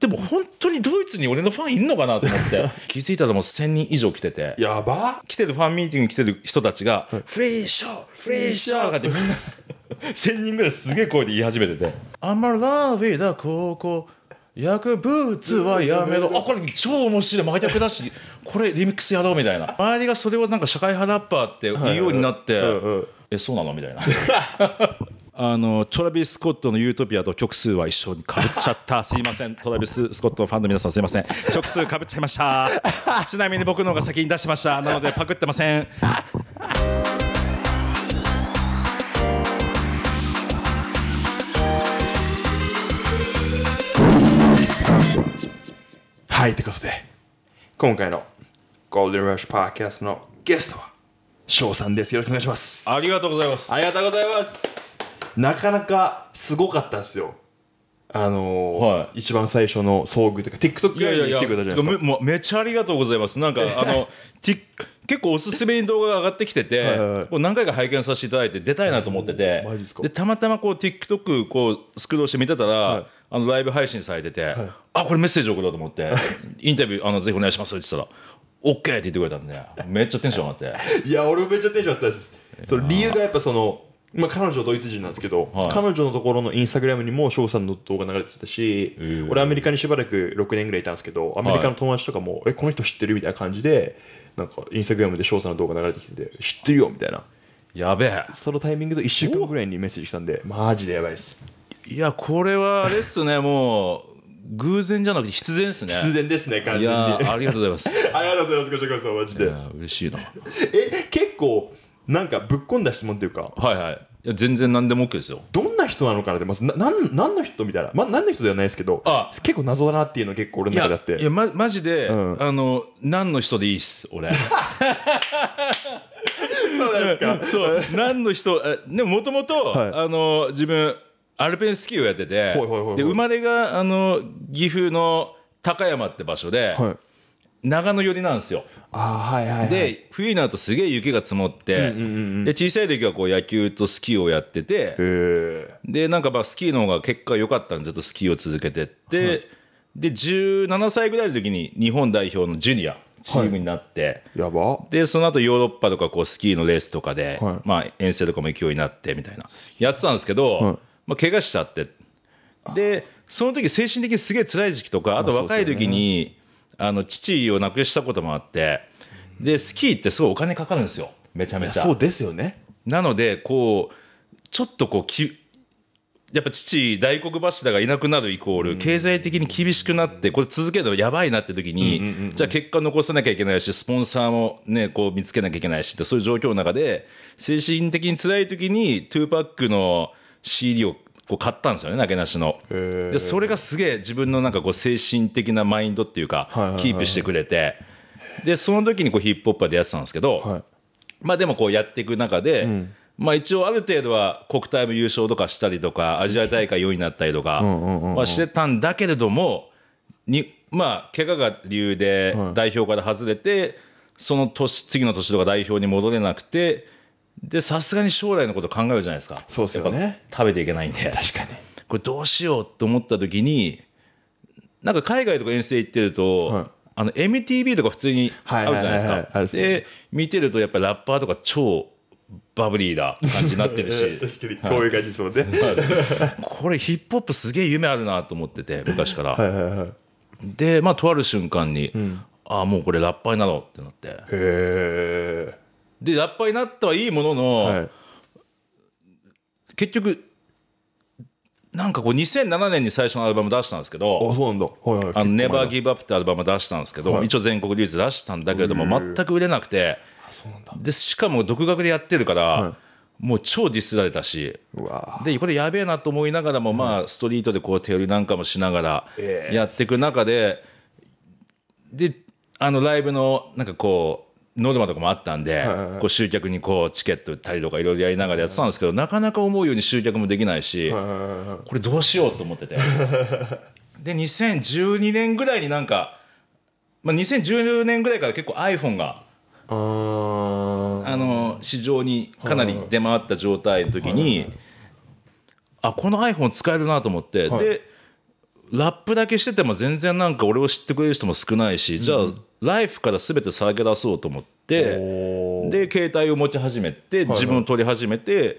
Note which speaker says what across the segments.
Speaker 1: でも本当にドイツに俺のファンいんのかなと思って 気づいたらもう1000人以上来ててやば来てるファンミーティングに来てる人たちが「フリーショーフリーショー!」とかってみんな1000 人ぐらいすげえ声で言い始めてて「あんまラービーだこブーツはやめろ」あこれ超面白い真逆だしこれリミックスやろうみたいな周りがそれをなんか社会派ラッパーって言うようになって「えそうなの?」みたいな あのトラビス・スコットの「ユートピア」と曲数は一緒にかぶっちゃったすいません トラビス・スコットのファンの皆さんすいません曲数かぶっちゃいました ちなみに僕の方が先に出しましたなのでパクってません
Speaker 2: はいということで今回のゴールデン・ラッシュ・パーキャストのゲストは翔さんですよろしくお願いしますありがとうございますありがとうございますなかなかすごかったんですよあのーはい、一番最初の遭遇というか TikTok ライブに来てくれたじゃないで
Speaker 1: すかめっちゃありがとうございますなんかあの結構おすすめに動画が上がってきててはい、何回か拝見させていただいて出たいなと思ってて、はい、でたまたまこう TikTok こうスクロールして見てたら、あのライブ配信されてて、はい、あこれメッセージ送ろうと思ってインタビューあのぜひお願いしますって言ったら OK って言ってくれたんで
Speaker 2: めっちゃテンション上がっていや俺もめっちゃテンション上がったですその理由がやっぱそのまあ、彼女ドイツ人なんですけど、はい、彼女のところのインスタグラムにも翔さんの動画流れてたし、えー、俺アメリカにしばらく6年ぐらいいたんですけどアメリカの友達とかも、はい、えこの人知ってるみたいな感じでなんかインスタグラムで翔さんの動画流れてきてて知ってるよみたいなやべえそのタイミングで1週間ぐらいにメッセージしたんでマジでやばいです
Speaker 1: いやこれはあれっすねもう偶然じゃなくて必然ですね必然ですね完全にありがとうございます
Speaker 2: ありがとうございますごちらこそマジで嬉しいなえ結構なんかぶっ込んだ質問っていうかはいはいいや全然何でも OK ですよどんな人なのかなってまずな何の人みたいな、ま、何の人ではないですけどあ結構謎だなっていうの結構俺の中であっていや、ま、マジで、うんあの何の人でいいっす俺そ
Speaker 1: うなんですか そう何の人えでももともとあの自分アルペンスキーをやっててほいほいほいほいで生まれがあの岐阜の高山って場所で、はい長野寄りなんですよ。
Speaker 2: あはいはいはい、で
Speaker 1: 冬になるとすげえ雪が積もって、うんうんうん、で小さい時はこう野球とスキーをやっててでなんかまあスキーの方が結果良かったんでずっとスキーを続けてって、はい、で17歳ぐらいの時に日本代表のジュニアチームになって、はい、やばでその後ヨーロッパとかこうスキーのレースとかで、はい、まあ、遠征とかも勢いになってみたいなやってたんですけど、まあ、怪我しちゃってでその時精神的にすげえ辛い時期とかあと若い時に。あの父を亡くしたこともあってでスキーってすごいお金かかるんですよめちゃめちゃそう
Speaker 2: ですよね
Speaker 1: なのでこうちょっとこうきやっぱ父大黒柱がいなくなるイコール経済的に厳しくなってこれ続けるのやばいなって時にじゃあ結果残さなきゃいけないしスポンサーもねこう見つけなきゃいけないしってそういう状況の中で精神的に辛い時に2パックの CD をこう買ったんですよねなけなしのでそれがすげえ自分のなんかこう精神的なマインドっていうか、キープしてくれてでその時にこうヒップホップは出会ってたんですけど、まあでもこうやっていく中で、まあ一応ある程度は国体も優勝とかしたりとかアジア大会4位になったりとか
Speaker 3: はし
Speaker 1: てたんだけれどもにまあ怪我が理由で代表から外れて、その年次の年とか代表に戻れなくて。でさすがに将来のこと考えるじゃないですかそうですよね食べていけないんで確かにこれどうしようと思った時になんか海外とか遠征行ってると、はい、あの MTV とか普通にあるじゃないですか、はいで見てるとやっぱラッパーとか超バブリーな感じになってるし 確かにこういう感じ
Speaker 2: そうね、はい、
Speaker 1: これヒップホップすげえ夢あるなと思ってて昔からはいはい、はい、でまあとある瞬間に、うん、ああもうこれラッパーになろうってなってへえでやっぱりなったはいいものの、はい、結局なんかこう2007年に最初のアルバム出したんですけど「あそうなんだはいはい、あの Never Give Up」ってアルバム出したんですけど、はい、一応全国リリース出したんだけれども全く売れなくてでしかも独学でやってるから、はい、もう超ディスられたしでこれやべえなと思いながらも、まあ、ストリートでこう手売りなんかもしながらやっていく中で、であのライブのなんかこうノルマとかもあったんで、こう集客にこうチケット売ったりとかいろいろやりながらやってたんですけど、なかなか思うように集客もできないし、これどうしようと思ってて で2012年ぐらいになんか、まあ、2010年ぐらいから結構 iPhone があの市場にかなり出回った状態の時に、あこの iPhone 使えるなと思って、でラップだけしてても全然なんか俺を知ってくれる人も少ないし、じゃあライフから全てさけ出そうと思ってで携帯を持ち始めて自分を撮り始めて、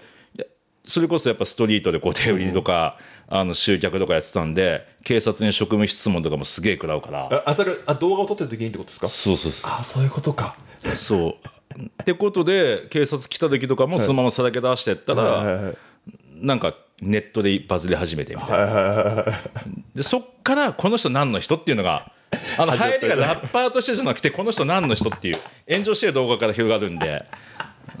Speaker 1: それこそやっぱストリートでこう手売りとか、あの集客とかやってたんで警察に職務質問とかもすげえ食らうから
Speaker 2: あそれあ動画を撮ってる時にってことです
Speaker 1: かそうそうそう
Speaker 2: あそういうことか
Speaker 1: そうってことで警察来た時とかもそのままさらけ出してったら、なんかネットでバズり始めてみたいな、でそっからこの人何の人っていうのがあの流行りがラッパーとしてじゃなくてこの人何の人っていう炎上してる動画から広がるんで、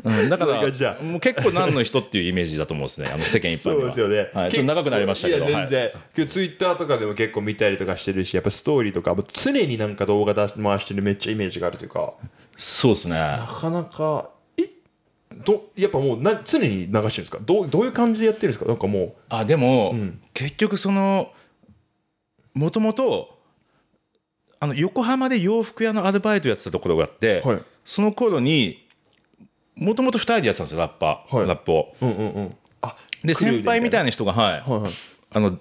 Speaker 1: うん、だからもう結構何の人っていうイメージだと思うんですねあの世間一般そうですよね、はい、ちょっと長くなりましたけどいや全然、は
Speaker 2: い、ツイッターとかでも結構見たりとかしてるしやっぱストーリーとか常になんか動画出回してるめっちゃイメージがあるというかそうですねなかなかどやっぱもうな常に流してるんですかどうどういう感
Speaker 1: じでやってるんですかなんかもうあでも、うん、結局そのもともとあの横浜で洋服屋のアルバイトやってたところがあって、はい、その頃にもともと2人でやってたんですよラッパ、はい、ラップを。うんうんうん、あで先輩みたいな人がはい、あの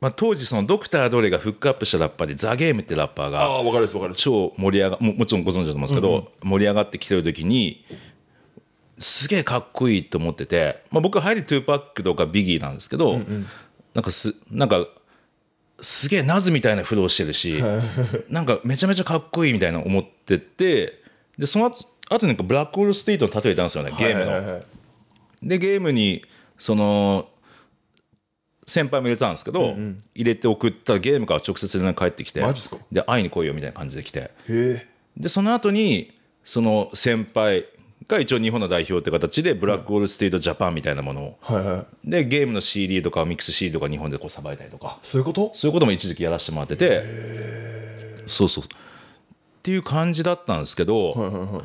Speaker 1: まあ、当時そのドクター・ドレがフックアップしたラッパーでザ・ゲームってラッパーが超盛り上がももちろんご存知だと思うんですけど、盛り上がってきてる時にすげえかっこいいと思ってて、まあ、僕は入りトゥーパックとかビギーなんですけど、なんかすなんかすげえナズみたいなフローしてるしなんかめちゃめちゃかっこいいみたいな思っててでその後あとなんかブラックホールステートの例えたんですよねゲームの。でゲームにその先輩も入れたんですけど、うんうん、入れて送ったゲームから直接連絡返ってきてで会いに来いよみたいな感じで来てでその後にその先輩が一応日本の代表って形でブラックオール・ステート・ジャパンみたいなものを、はいはい、でゲームの CD とかミックス CD とか日本でこうさばいたりとかそういうことそういうことも一時期やらせてもらっててそうそうっていう感じだったんですけど、はいはいはい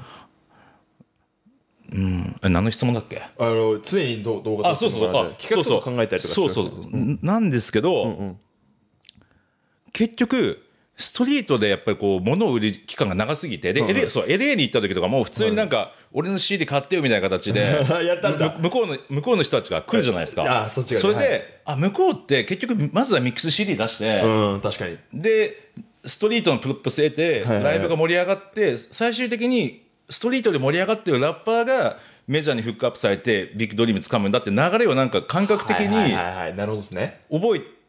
Speaker 1: うん、え何の質問だっけあ
Speaker 2: の常に動画あそうそうそうあ企画と考えたりとかそうそう
Speaker 1: なんですけど、うんうん、結局ストリートでやっぱりこう物を売る期間が長すぎてで、うん、LA, そう LA に行った時とかもう普通になんか、俺の CD 買ってよみたいな形で向こうの向こうの人たちが来るじゃないですか、はい、そそれで、はい、あ向こうって結局まずはミックス CD 出して、うん、確かにでストリートのプロップス得て、ライブが盛り上がって最終的にストリートで盛り上がってるラッパーがメジャーにフックアップされてビッグドリーム掴むんだって流れをなんか感覚的に覚え、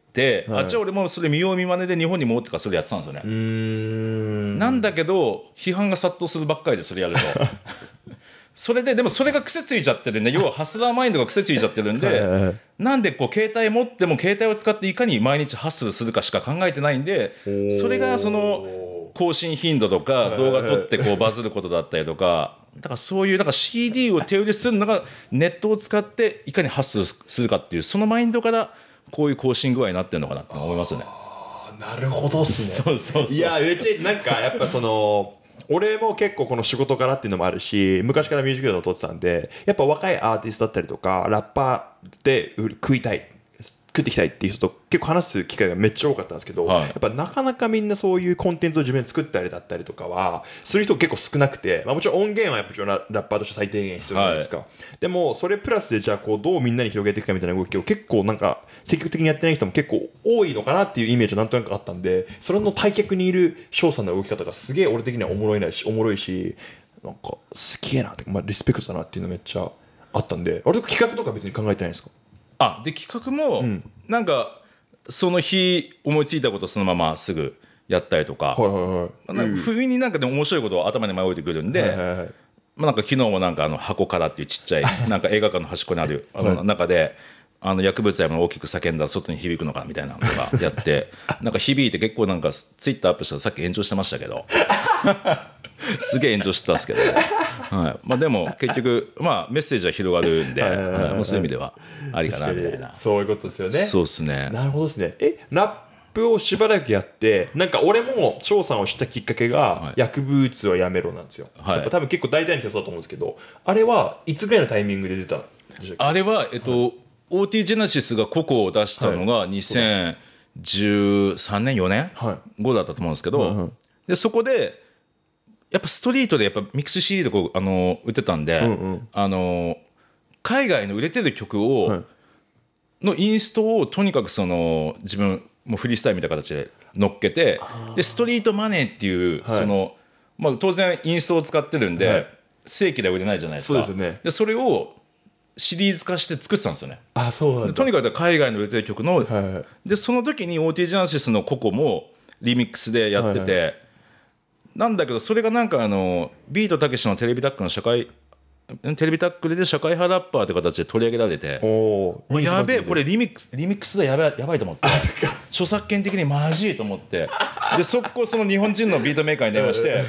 Speaker 1: はい、あっちは俺もそれ見よう見まねで日本に戻ってからそれやってたんですよねなんだけど批判が殺到するばっかりでそれやると それででもそれが癖ついちゃってるね 要はハスラーマインドが癖ついちゃってるんでなんでこう携帯持っても携帯を使っていかに毎日ハッスルするかしか考えてないんでそれがその更新頻度とか動画撮ってこうバズることだったりとかだからそういうなんか CD を手売りするのがネットを使っていかにハッスルするかっていうそのマインドから。こういう更新具合になってるのかなって思いますね。
Speaker 2: なるほどっすね。そうそういやうちなんかやっぱその俺も結構この仕事柄っていうのもあるし昔からミュージックビデオ撮ってたんでやっぱ若いアーティストだったりとかラッパーで食いたい食っていきたいっていう人と結構話す機会がめっちゃ多かったんですけど、はい、やっぱなかなかみんなそういうコンテンツを自分で作ったりだったりとかはする人結構少なくて、まあ、もちろん音源はやっぱラッパーとして最低限必要じゃないですか、はい、でもそれプラスでじゃあこうどうみんなに広げていくかみたいな動きを結構なんか積極的にやってない人も結構多いのかなっていうイメージはなんとなくあったんでそれの対局にいる翔さんの動き方がすげえ俺的にはおもろいなしおもろいしなんかすげえなって、まあ、リスペクトだなっていうのめっちゃあったんであれとか企画とか別に考えてないんですかあで企画も、なんかその日思いついたことそのまま
Speaker 1: すぐやったりとか,、はいはいはい、不意になんかでも面白いことを頭に迷いてくるんで、はいはいまあ、なんか昨日もなんかあの箱からっていうちっちゃい なんか映画館の端っこにあるあの中で。はいあの薬物やも大きく叫んだら外に響くのかみたいなのとかやって なんか響いて結構なんかツイッターアップしたらさっき炎上してましたけどすげえ炎上してたんですけど、はいまあ、でも結局、まあ、メッセージは広がるんで、はい、そういう意味ではありかなみたいな
Speaker 2: そういうことですよねそうですねなるほどですねえラップをしばらくやってなんか俺も張さんを知ったきっかけが、はい、薬物はやめろなんですよ、はい、やっぱ多分結構大体の人そうだと思うんですけどあれはいつぐらいのタイミングで出たあれはえっと、
Speaker 1: OT ジェネシスが個々を出したのが2013年4年、後だったと思うんですけど、でそこでやっぱストリートでやっぱミクス CD とかあの売ってたんで、あの海外の売れてる曲を、のインストをとにかくその自分もフリースタイルみたいな形で乗っけてでストリートマネーっていう、その、まあ、当然インストを使ってるんで、正規では売れないじゃないですか。で、それをシリーズ化して作ってたんですよね。あそうとにかく海外の予定て曲の、はい、でその時に OT ジャンシスの「ココ」もリミックスでやってて、はいはい、なんだけどそれがなんかあのビートたけしのテレビダックの社会テレビタックルで社会派ラッパーという形で取り上げられてやべえこれリミックスリミックスだやばやばいと思って著作権的にまじいと思ってで速攻その日本人のビートメーカーに電話して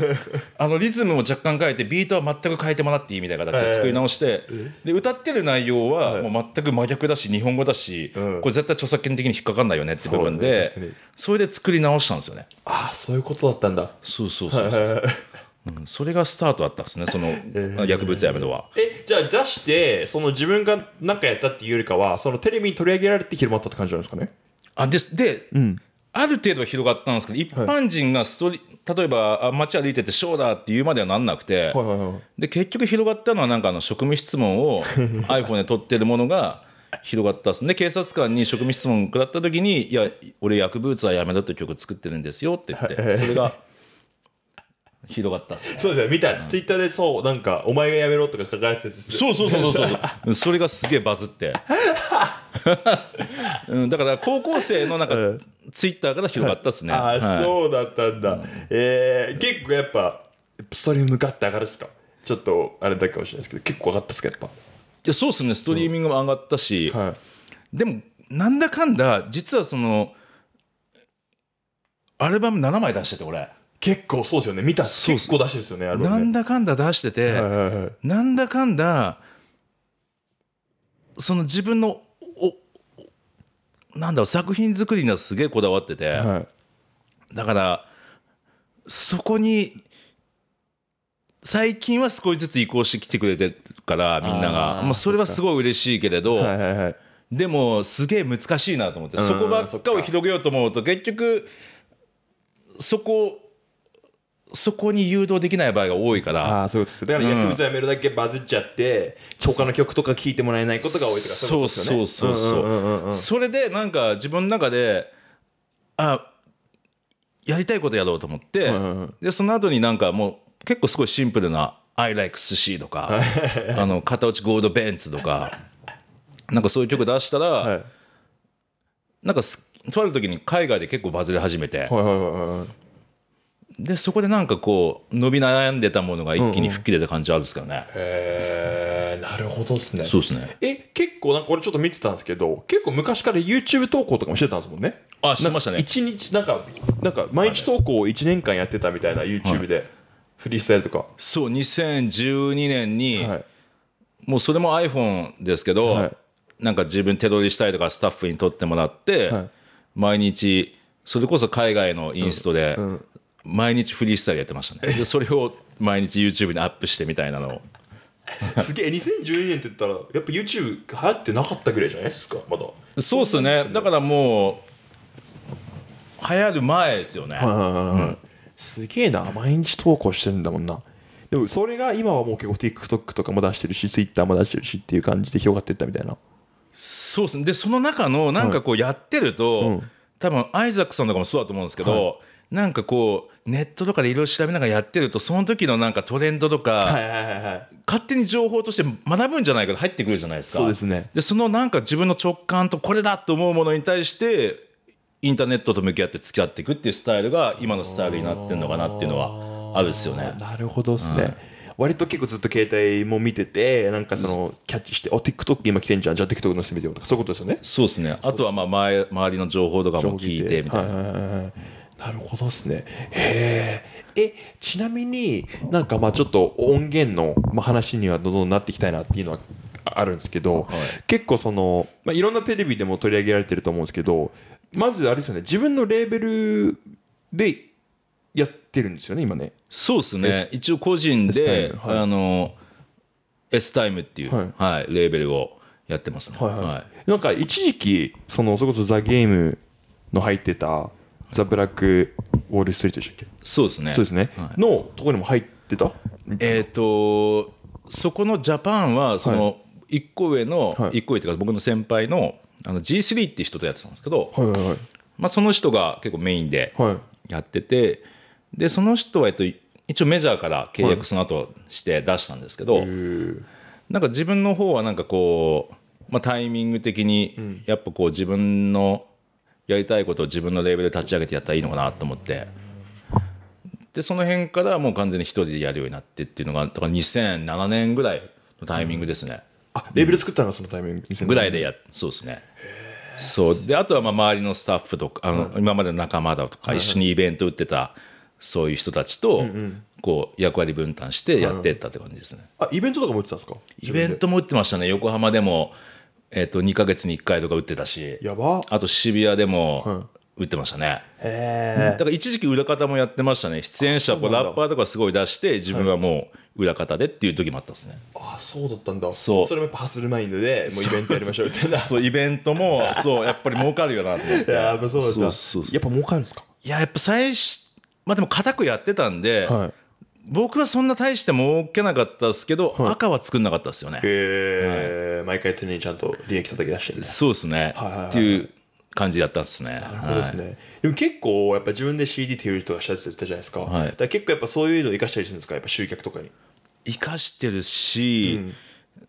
Speaker 1: あのリズムも若干変えてビートは全く変えてもらっていいみたいな形で作り直してで歌ってる内容はもう全く真逆だし日本語だしこれ絶対著作権的に引っかかんないよねって部分でそれで作り直したんですよね。あそういうことだったんだそそうそうそううん、それがスタートだったんですね、その薬物やめのは。
Speaker 2: え、じゃあ出して、その自分が何かやったっていうよりかは、そのテレビに取り上げられて広まったって感じなんですかね。あです。で、うん、ある程度は広が
Speaker 1: ったんですけど、一般人がストリ、はい、例えば街歩いてて、ショーだって言うまではなんなくて、はいはいはい、で結局広がったのは、なんかあの職務質問を iPhone で撮ってるものが、広がったですね警察官に職務質問を食らった時に「いや俺薬物はやめだ」って曲作ってるんですよって言ってそれがひどかったっす、ね、そうですね見た、うん、ツイッターでそうなんか「お前がやめろ」とか書かれててそうそうそうそうそう それがすげえバズって
Speaker 2: うん、だから高校生のなんか、ツイッターから広がったっすね、はい、あ、はい、そうだったんだ、うん、えー、結構やっぱそれに向かって上がるっすかちょっとあれだけかもしれないですけど結構上がったっすかやっぱいやそうっすねストリーミングも上がったし、う
Speaker 1: んはい、でもなんだかんだ実はその
Speaker 2: アルバム7枚出してて俺結構そうですよね見た結構出しですよねねなん
Speaker 1: だかんだ出してて、はいはいはい、なんだかんだその自分のおなんだろう作品作りにはすげえこだわってて、はい、だからそこに最近は少しずつ移行してきてくれてるからみんながまあ、それはすごい嬉しいけれど、はいはいはい、でもすげえ難しいなと思ってそこばっかを広げようと思うと結局そこそこに誘導できない場合が多いからあそうです
Speaker 2: だから薬物やめるだけバズっちゃって、うん、他の曲とか聴いてもらえないことが多いとかそうそう、ね、そうそうそれでなんか自分の中であ
Speaker 1: やりたいことやろうと思って、でその後になんかもう結構すごいシンプルな「I like 寿司」とか「あの片落ちゴールドベンツ」とかなんかそういう曲出したら、はい、なんかとある時に海外で結構バズり始めて、はいはいはいはい、でそこでなんかこう伸び悩んでたものが一気に吹っ切れた
Speaker 2: 感じあるんですからね、うんうん、へえなるほどですねそうですねえ結構なんかれちょっと見てたんですけど結構昔から YouTube 投稿とかもしてたんですもんねあしてましたね一日なんかなんか毎日投稿を1年間やってたみたいな YouTube で、はい、フリースタイルとか
Speaker 1: そう2012年に、はい、もうそれも iPhone ですけど、はい、なんか自分手取りしたいとかスタッフに撮ってもらって、毎日それこそ海外のインストで、うん、うん毎日フリースタイルやってましたねでそれを毎日 YouTube にアップしてみたいなのを
Speaker 2: すげえ2012年って言ったらやっぱ YouTube 流行ってなかったぐらいじゃないですかまだ
Speaker 1: そうっすねだからもう流行る前ですよ
Speaker 2: ね、すげえな毎日投稿してるんだもんなでもそれが今はもう結構 TikTok とかも出してるし Twitter も出してるしっていう感じで広がっていったみたいなそ
Speaker 1: うっすねでその中のなんかこうやってると、はい多分アイザックさんとかもそうだと思うんですけど、はいなんかこうネットとかでいろいろ調べながらやってるとその時のなんかトレンドとか、勝手に情報として学ぶんじゃないかと入ってくるじゃないですかそうですねでそのなんか自分の直感とこれだと思うものに対してインターネットと向き合って付き合っていくっていうスタイルが今のスタイルになってるのかなっていうのはあるですよ
Speaker 2: ね。なるほどですね、うん、割と結構ずっと携帯も見ててなんかそのキャッチして「あ TikTok 今来てんじゃんじゃあ TikTok 載せてみてよ」とかそういうことですよね。そうですねあ
Speaker 1: とはまあ前周
Speaker 2: りの情報とかも聞いてみたいな。なるほどですね。へえ。ちなみになんかまあちょっと音源の話にはどんどんなっていきたいなっていうのはあるんですけど、はい、結構その、まあ、いろんなテレビでも取り上げられてると思うんですけどまずあれですよね自分のレーベルでやってるんですよね今ね。そうですね、S、
Speaker 1: 一応個人で、はい、あ
Speaker 2: の S タイムっていう、はい、はい、レーベルをやってますね。はいはい、なんか一時期そのそれこそ「ザ・ゲームの入ってたザ・ブラック・ウォール・ストリートでしたっけそうですねそうですね、はい、のところにも入ってたえっ、
Speaker 1: ー、とそこのジャパンはその一個上の、一個上っていうか僕の先輩のあの G3 って人とやってたんですけど、はいはいはいまあ、その人が結構メインでやってて、はい、でその人はえっと一応メジャーから契約その後して出したんですけど、はい、なんか自分の方はなんかこう、まあ、タイミング的にやっぱこう自分のやりたいことを自分のレーベル立ち上げてやったらいいのかなと思ってでその辺からもう完全に一人でやるようになってっていうのがとか2007年ぐらいのタイミングですね、うん、あ
Speaker 2: レーベル作ったのそのタイミングぐらいでや
Speaker 1: そうですねそうであとはまあ周りのスタッフとかあの、今までの仲間だとか、一緒にイベント打ってたそういう人たちと、こう役割分担してやってったって感じですね、あイベントとかも打ってたんですかイベントも打ってましたね横浜でもえー、と2か月に1回とか打ってたしやばあと渋谷でも打ってましたね、
Speaker 2: へえだから
Speaker 1: 一時期裏方もやってましたね出演者こうラッパーとかすごい出して自分はもう裏方でっていう時もあったで
Speaker 2: すね、はい、あそうだったんだそうそれもやっぱハスルマインドでもうイベントやりましょうみたいなそうイベントもそうやっぱり儲かるよなと思って やっぱそうだったそうそうそうやっぱ儲かるんですかいややっぱ
Speaker 1: 最初まあでも固くやってたんで、はい僕はそんな大して儲けなかったですけど、はい、赤は作んなかったですよね。へえ、はい、毎回常にちゃんと利益叩き出してる、そうですね、はいはいはい、っていう感じだったんですね。なるほどですね、は
Speaker 2: い、でも結構やっぱ自分で CD 手売りとかしたって言ったじゃないですか。はい、だ結構やっぱそういうの生かしたりするんですかやっぱ集客とかに。生
Speaker 1: かしてるし、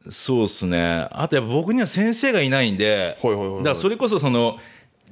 Speaker 1: うん、そうですねあとやっぱ僕には先生がいないんで、はいはいはいはい、だからそれこそその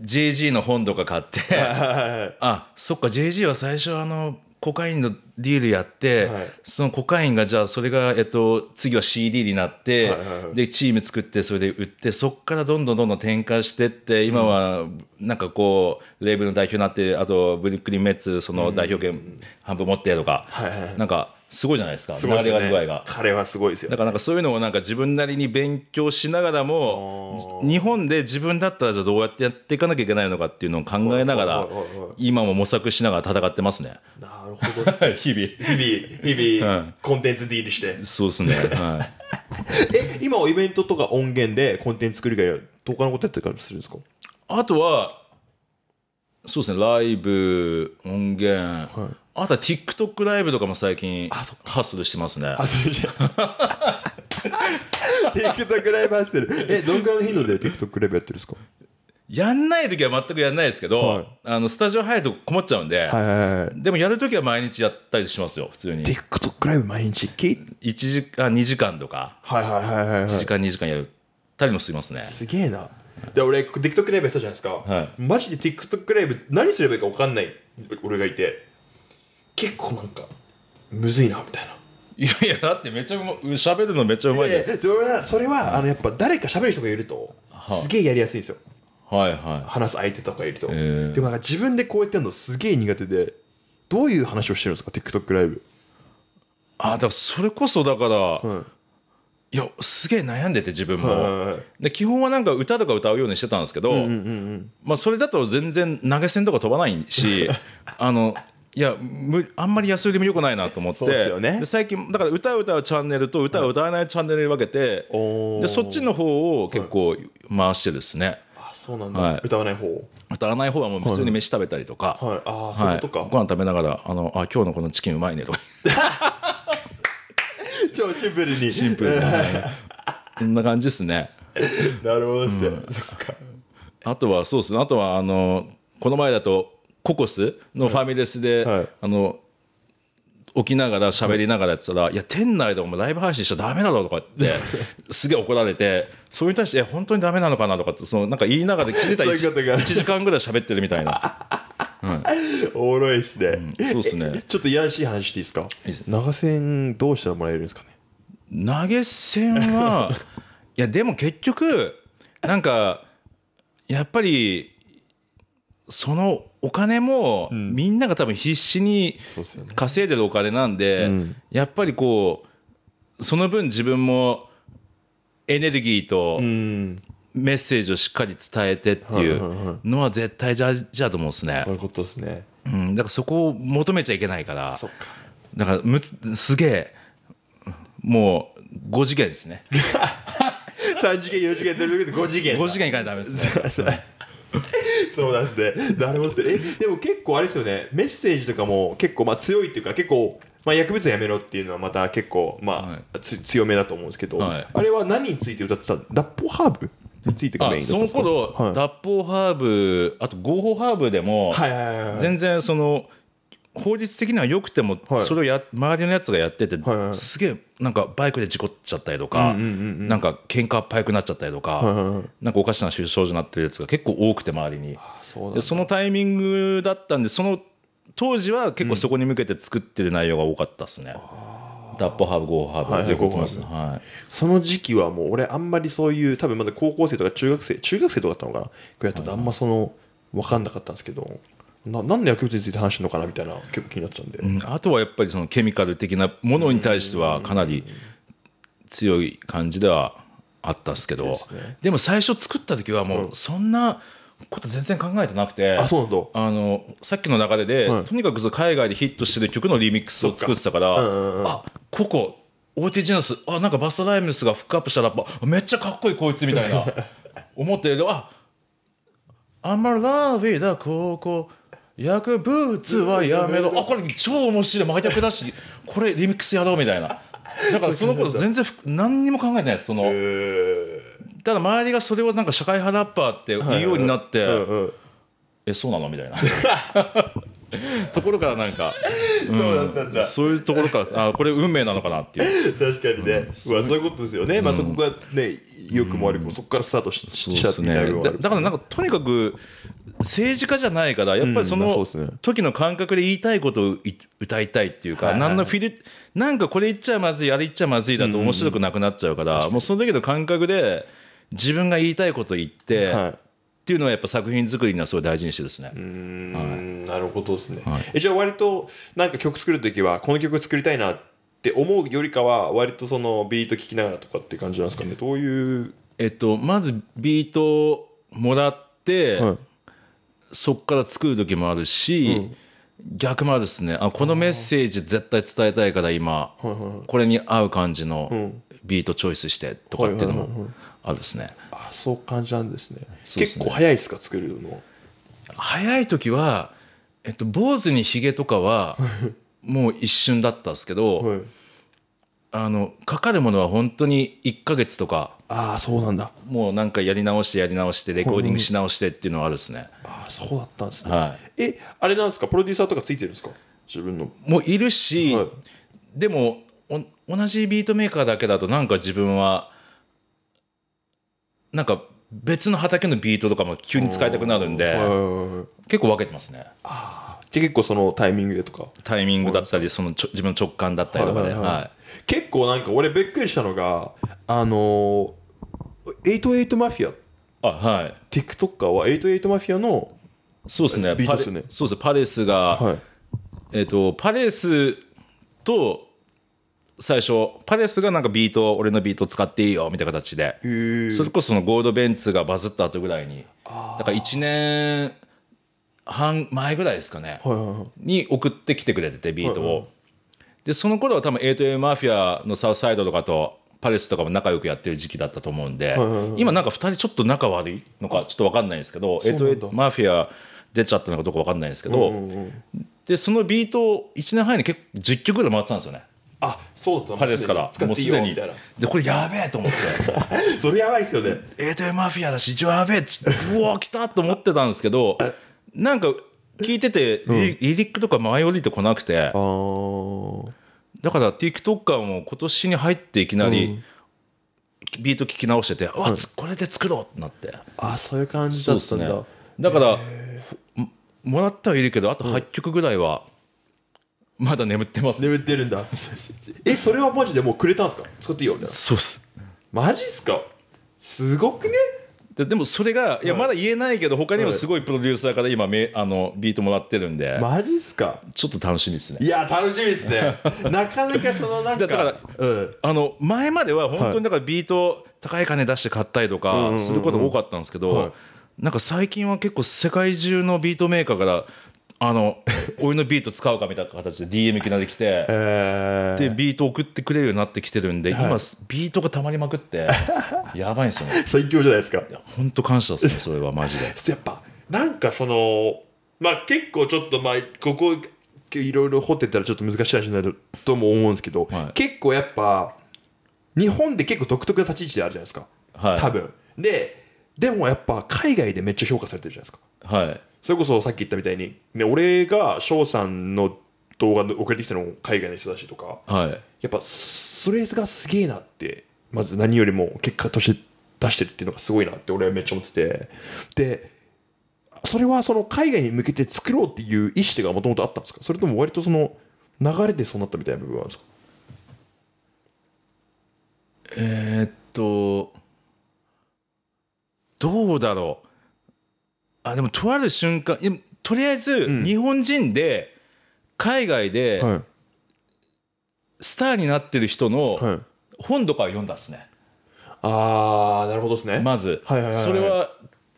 Speaker 1: JG の本とか買ってあそっか JG は最初あの。コカインのディールやって、はい、そのコカインがじゃあそれが、えっと、次は CD になって、はいはいはい、でチーム作ってそれで売ってそこからどんどんどんどん転換してって今はなんかこう、レーブルの代表になってあとブリックリン・メッツその代表権半分持ってとか、うんはいはい、なんか。すごいじゃないですか、すごいすね、流れ具合が。彼はすごいですよ、ね、だからなんかそういうのをなんか自分なりに勉強しながらも、日本で自分だったらじゃどうやってやっていかなきゃいけないのかっていうのを考えながら、今も模索
Speaker 2: しながら戦ってますね。なるほど 日々、日々、日々、うん、コンテンツディール
Speaker 1: して。そうですね。は
Speaker 2: い え今はイベントとか音源でコンテンツ作りが他のことやってたりするんですかあとはそうですねライブ
Speaker 1: 音源、はい、あとは TikTok ライブとかも最近ハッスルしてますねハッスルして
Speaker 2: TikTok ライブハッスルえどんらいの頻度で TikTok ライブやってるんですか
Speaker 1: やんない時は全くやんないですけど、はい、あのスタジオ入ると困っちゃうんで、はいはいはい、でもやる時は毎日やったりしますよ普通に
Speaker 2: TikTok ライブ毎日1
Speaker 1: 時間2時間とか、はいはいはいはい、1時間2時間やったりもしますねすげえな
Speaker 2: で俺 TikTok ライブやったじゃないですか、はい、マジで TikTok ライブ何すればいいか分かんない俺がいて結構なんかむずいなみたいないやいやだってめちゃうま喋るのめっちゃうまいじゃんそれはそれはあのやっぱ誰か喋る人がいるとすげえやりやすいんですよはいはい話す相手とかいると、えー、でもなんか自分でこうやってんのすげえ苦手でどういう話をしてるんですか TikTok ライブあだからそれこそ
Speaker 1: だから、うんいやすげえ悩んでて自分も、はい、で基本はなんか歌とか歌うようにしてたんですけど、まあ、それだと全然投げ銭とか飛ばないし あのいやあんまり安売りもよくないなと思って、最近だから歌う歌うチャンネルと歌う歌わないチャンネルに分けて、はい、でそっちの方を結構回してですね、はいそうなんだ、はい、歌わない方歌わない方はもう普通に飯食べたりとか、はいはい、ああそういうことか、はい、ご飯食べながらあのあ今日のこのチキンうまいねとか 超シンプルにシンプルだねこんな感じですね
Speaker 2: なるほどですね、う
Speaker 1: ん、そっかあとはそうですねあとはあのこの前だとココスのファミレスで、はいはい、あの起きながら喋りながらやってたら「いや店内でお前ライブ配信しちゃダメだろ」とかって すげえ怒られてそれに対して「本当にダメなのかな」とかってそのなんか言いながら気づいたら 1, 1時間ぐらい喋ってるみたいな。
Speaker 2: うん、おもろいっすね、うん、そうっすねちょっといやらしい話していいですか長線どうしたらもらえるんですかね投げ銭は いやでも結局なん
Speaker 1: かやっぱりそのお金もみんなが多分必死に稼いでるお金なんで、やっぱりこうその分自分もエネルギーとメッセージをしっかり伝えてっていうのは絶対じゃじゃと思うんですね。そういうことですね、うん、だからそこを求めちゃいけないからだからむつすげえもう五次元ですね。
Speaker 2: 三次元四次元と5次元五次
Speaker 1: 元いかないとダメですね。
Speaker 2: そうなんですね。もえ、でも結構あれですよね、メッセージとかも結構まあ強いっていうか、結構、まあ、薬物やめろっていうのはまた結構、まあ強めだと思うんですけど、はいあれは何について歌ってたラッポハーブについてそのこか頃、はい脱法ハーブあと合法ハーブでも、はいはいはいはい全然そ
Speaker 1: の法律的には良くても、それをや周りのやつがやってて、すげえなんかバイクで事故っちゃったりとか、なんか喧嘩っ早くなっちゃったりとか、はなんかおかしな症状になってるやつが結構多くて周りにそそのタイミングだったんでその当時は結構そこに向けて作ってる内容が多かったですね。ダッポハーブゴーハーブ
Speaker 2: はい、その時期はもう俺あんまりそういう多分まだ高校生とか中学生中学生とかだったのかなやったんであんまその分かんなかったんですけどな何の薬物について話してるのかなみたいな結構気になってたんで、う
Speaker 1: ん、あとはやっぱりそのケミカル的なものに対してはかなり強い感じではあったっすけど、でも最初作った時はもうそんなこと全然考えてなくて、あのさっきの流れで、とにかく海外でヒットしてる曲のリミックスを作ってたからあここオティジナンスあなんかバスライムスがフックアップしたらめっちゃかっこいいこいつみたいな思ってあ余らびだここ薬物はやめろ あこれ超面白い真逆だしこれリミックスやろうみたいな だからそのこと全然何にも考えてないそのただ周りがそれをなんか社会派ラッパーって言うようになって、えそうなのみたいな ところからなんか、うん、そうだったんだそういうところからあこれ運命なのかなってい
Speaker 2: う確かにね、うん、まあ、そういうことですよね、うん、まあ、そこがねよくも悪くもそこからスタートし,、ちゃってだからなんかとにかく政治家じゃないからやっぱりその時の
Speaker 1: 感覚で言いたいことを歌いたいっていうか、何のフィルなんかこれ言っちゃまずいあれ言っちゃまずいだと面白くなくなっちゃうから、もうその時の感覚で自分が言いたいこと言っ
Speaker 2: て、はいっていうのはやっぱ作品作りにはすごい大事にしてですね。はい、なるほどですね。はい、えじゃあ割となんか曲作る時はこの曲作りたいなって思うよりかは割とそのビート聴きながらとかって感じなんですかね。どういうえっとまずビート
Speaker 1: をもらって、はい、そこから作る時もあるし。うん逆もですねあこのメッセージ絶対伝えたいから今、これに合う感じのビートチョイスしてとかっていうのもあるですね。
Speaker 2: そう感じなんですね、ね、結構
Speaker 1: 早いですか作るの早い時は、えっと、坊主にひげとかは もう一瞬だったんですけど、はい、あのかかるものは本当に1か月とか
Speaker 2: ああそうなんだ
Speaker 1: もうなんかやり直してやり直してレコーディングし直してっていうのはあるですね、あ
Speaker 2: あそうだったんですね、はい、えあれなんですかプロデュー
Speaker 1: サーとかついてるんですか自分のもういるし、はい、でも同じビートメーカーだけだとなんか自分はなんか別の畑のビートとかも急に使いたくなるんで結構分けてますねああ結構
Speaker 2: そのタイミングでとかタ
Speaker 1: イミングだったりそのちょ自分の直感だったりとかで、はい、はいはい、結構なん
Speaker 2: か俺びっくりしたのがあのエイトエイトマフィアあはい TikToker はエエイトイトマフィアのそうですねビートですねそうですねパレスが、
Speaker 1: はい、えっ、ー、とパレスと最初パレスがなんかビート俺のビート使っていいよみたいな形でそれこそそのゴールドベンツがバズった後ぐらいにだから1年半前ぐらいですかね、はいはいに送ってきてくれててビートを、でその頃は多分 A2A マフィアのサウスサイドとかとパレスとかも仲良くやってる時期だったと思うんで、今なんか2人ちょっと仲悪いのかちょっと分かんないんですけど A2A マフィア出ちゃったのかどうか分かんないんですけど、でそのビートを1年半に結構10曲ぐらい回ってたんですよね。あそうだった彼ですからもうすでにでこれやべえと思って それやばいっすよねエトエとマフィアだしやべえっつってうわ来たと思ってたんですけどなんか聞いててリ,、リックとか前降りてこなくて、だから TikToker も今年に入っていきなり、ビート聞き直してて、うん、わこれで作ろうってなって
Speaker 2: あそういう感じだったんだ、ね、
Speaker 1: だからもらったはいるけどあと8曲ぐ
Speaker 2: らいはまだ眠ってます眠ってるんだえそれはマジでもうくれたんですか使っていいよみたいなそうっすマジっすかすごくねででもそ
Speaker 1: れがいやまだ言えないけど他にもすごいプロデューサーから今めあのビートもらってるんでマジっすかちょっと楽しみですねいや楽しみですね な
Speaker 2: かなかそのなんかだから、
Speaker 1: うん、あの前までは本当にだからビート高い金出して買ったりとかすること多かったんですけど、はいなんか最近は結構世界中のビートメーカーからあの俺のビート使うかみたいな形で DM きなできて、
Speaker 2: え
Speaker 1: ー、でビート送ってくれるようになってきてるんで、
Speaker 2: はい、今ビートがたまりまくって やばいんですよね最強じゃないですか
Speaker 1: 本当感謝ですねそれはマジで
Speaker 2: やっぱなんかそのまあ結構ちょっとまあここいろいろ掘ってたらちょっと難しい話になるとも思うんですけど、はい、結構やっぱ日本で結構独特な立ち位置であるじゃないですか、はい、多分ででもやっぱ海外でめっちゃ評価されてるじゃないですかはいそれこそさっき言ったみたいに、ね、俺が翔さんの動画送れてきたのも海外の人だしとか、はい、やっぱそれがすげえなってまず何よりも結果として出してるっていうのがすごいなって俺はめっちゃ思っててでそれはその海外に向けて作ろうっていう意思がもともとあったんですかそれとも割とその流れでそうなったみたいな部分はあるんですか
Speaker 1: えー、っとどうだろうあでもとある瞬間とりあえず日本人で海外でスターになってる人の本とかを読んだっすね。ああなるほどですね。まず、はいはいはいはい、それは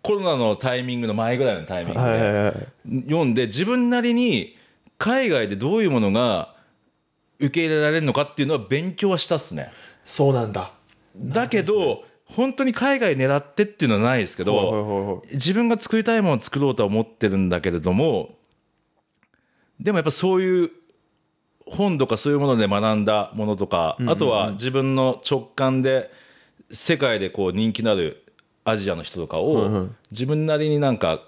Speaker 1: コロナのタイミングの前ぐらいのタイミングで、読んで自分なりに海外でどういうものが受け入れられるのかっていうのは勉強はしたっすね。そうなんだだけど本当に海外狙ってっていうのはないですけど自分が作りたいものを作ろうとは思ってるんだけれどもでもやっぱそういう本とかそういうもので学んだものとかあとは自分の直感で世界でこう人気のあるアジアの人とかを自分なりになんか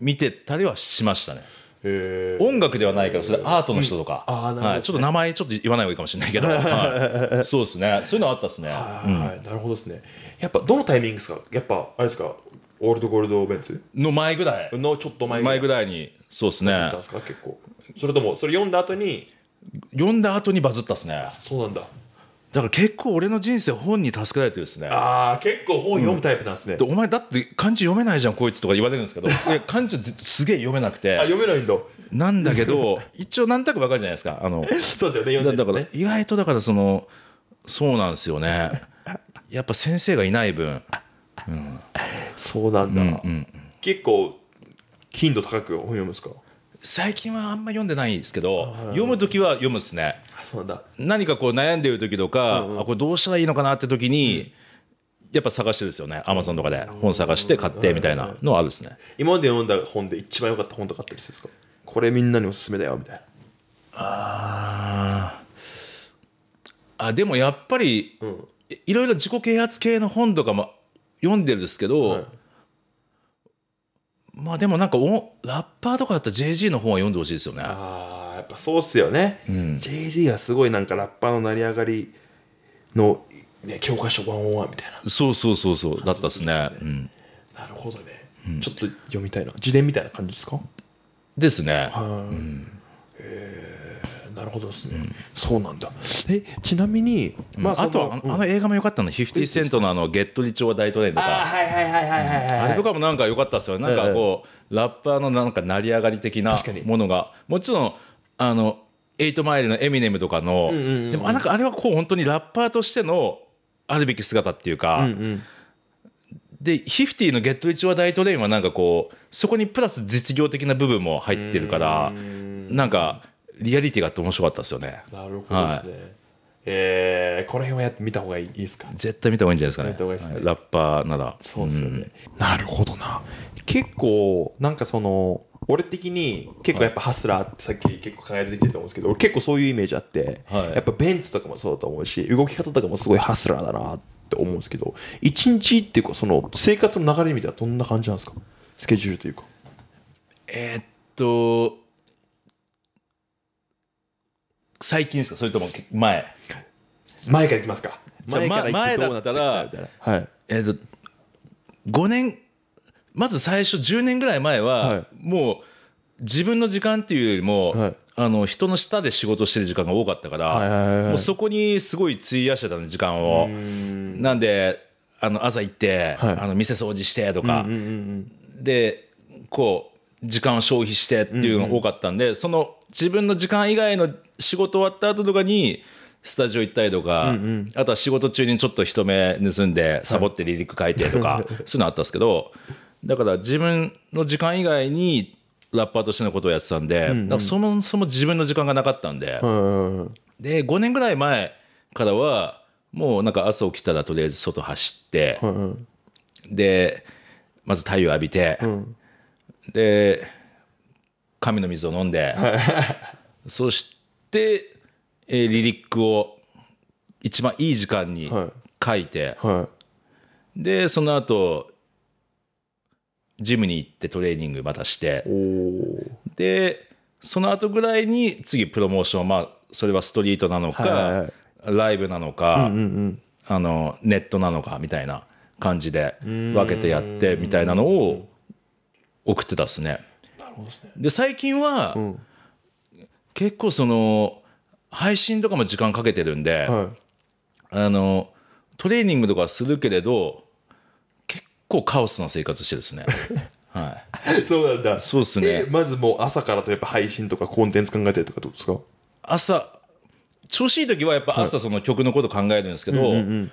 Speaker 1: 見てたりはしましたね。音楽ではないからそれアートの人とか、はい、ちょっと名前ちょっと言わない方がいいかもしれないけど、はい、そ
Speaker 2: うですねそういうのあったですねはい、なるほどですねやっぱどのタイミングですかやっぱあれですかオールドゴールドベンツの前ぐらいのちょっと前ぐらいにそうですね結
Speaker 1: 構それともそれ読んだ後に読んだ後にバズったですねそうなんだだから結構俺の人生本に助けられてですねああ
Speaker 2: 結構本読むタイプなんですね、う
Speaker 1: ん、お前だって漢字読めないじゃんこいつとか言われるんですけど 漢字すげえ読めなくてあ読めないんだなんだけど一応何んとなくわかるじゃないですかあのそうですよね、ね、だから意外とだからそのそうなんですよねやっぱ先生がいない分、うん、そうなんだ、うんうん、結構頻度高く本読むんですか最近はあんま読んでないですけど、読む時は読むですね何かこう悩んでる時とか、うんうん、あこれどうしたらいいのかなって時に、やっぱ探してですよねアマゾンとかで本探して
Speaker 2: 買ってみたいなのあるですね、今まで読んだ本で一番良かった本とかあったりするんですかこれみんなにおすすめだよみたいなあああでもや
Speaker 1: っぱり、いろいろ自己啓発系の本とかも読んでるんですけど、はいまあでもなんかおラッパーとかだったら JG の本は読んでほしいですよ
Speaker 2: ね。ああやっぱそうっすよね。うん、JG はすごいなんかラッパーの成り上がり
Speaker 1: の、ね、教科書版はみたいな。そうそうそうそうだったっすね。うん、
Speaker 2: なるほどね、うん、ちょっと読みたいな自伝みたいな感じですかですね。はい、うん、えーなるほどですね、うん、そうなんだえちなみに、まあ、あとはあの映
Speaker 1: 画も良かったの「50セントのあのゲットリチョは大トレイン」とか
Speaker 2: あれと
Speaker 1: かもなんか良かったですよなんかこう、ラッパーのなんか成り上がり的なものがもちろんあの8マイルのエミネムとかの、でもなんかあれはこう本当にラッパーとしてのあるべき姿っていうか、うんうんで、ヒフティのゲットリチュア大トレインはなんかこう、そこにプラス実業的な部分も入ってるから、なんか、リアリティがあって面白かったですよね。なるほどですね。はい、えー、
Speaker 2: この辺はやってみた方がいいですか絶対見た方がいいんじゃないですかね、ねはい、ラッパーならそうですよね、うん、なるほどな結構なんかその俺的に結構やっぱハスラーってさっき結構考えてきてると思うんですけど俺結構そういうイメージあって、はい、やっぱベンツとかもそうだと思うし動き方とかもすごいハスラーだなって思うんですけど一日っていうかその生活の流れみたいなどんな感じなんですかスケジュールというか
Speaker 1: えー、っと最近ですかそれとも前前からいきますか前から前だったら、はい、えー、と5年まず最初10年ぐらい前は、はい、もう自分の時間っていうよりも、はい、あの人の下で仕事してる時間が多かったから、はいはいはいもうそこにすごい費やしてたの時間をなんであの朝行って、はい、あの店掃除してとか、うんうんうんうん、でこう時間を消費してっていうのが多かったんで、うんうん、その自分の時間以外の仕事終わった後とかにスタジオ行ったりとか、うんうん、あとは仕事中にちょっと人目盗んでサボって離陸書いてとか、はい、そういうのあったんですけどだから自分の時間以外にラッパーとしてのことをやってたんで、うんうん、だからそもそも自分の時間がなかったんで、で5年ぐらい前からはもうなんか朝起きたらとりあえず外走って、でまず太陽浴びて、で神の水を飲んでそして、えー、リリックを一番いい時間に書いて、はいはい、でその後ジムに行ってトレーニングまたしてでその後ぐらいに次プロモーションまあそれはストリートなのか、はい、ライブなのか、うんうんうん、あのネットなのかみたいな感じで分けてやってみたいなのを送ってたっすね。で、ね、最近は、うん、結構その配信とかも時間かけてるんで、はい、あのトレーニングとかするけれど結構カオスな生活してですね。はい、そうなんだそうですねまずもう朝からとやっぱ配信とか
Speaker 2: コンテンツ考えてとかどうですか
Speaker 1: 朝調子いい時はやっぱ朝その曲のこと考えるんですけど、はいうんうんうん、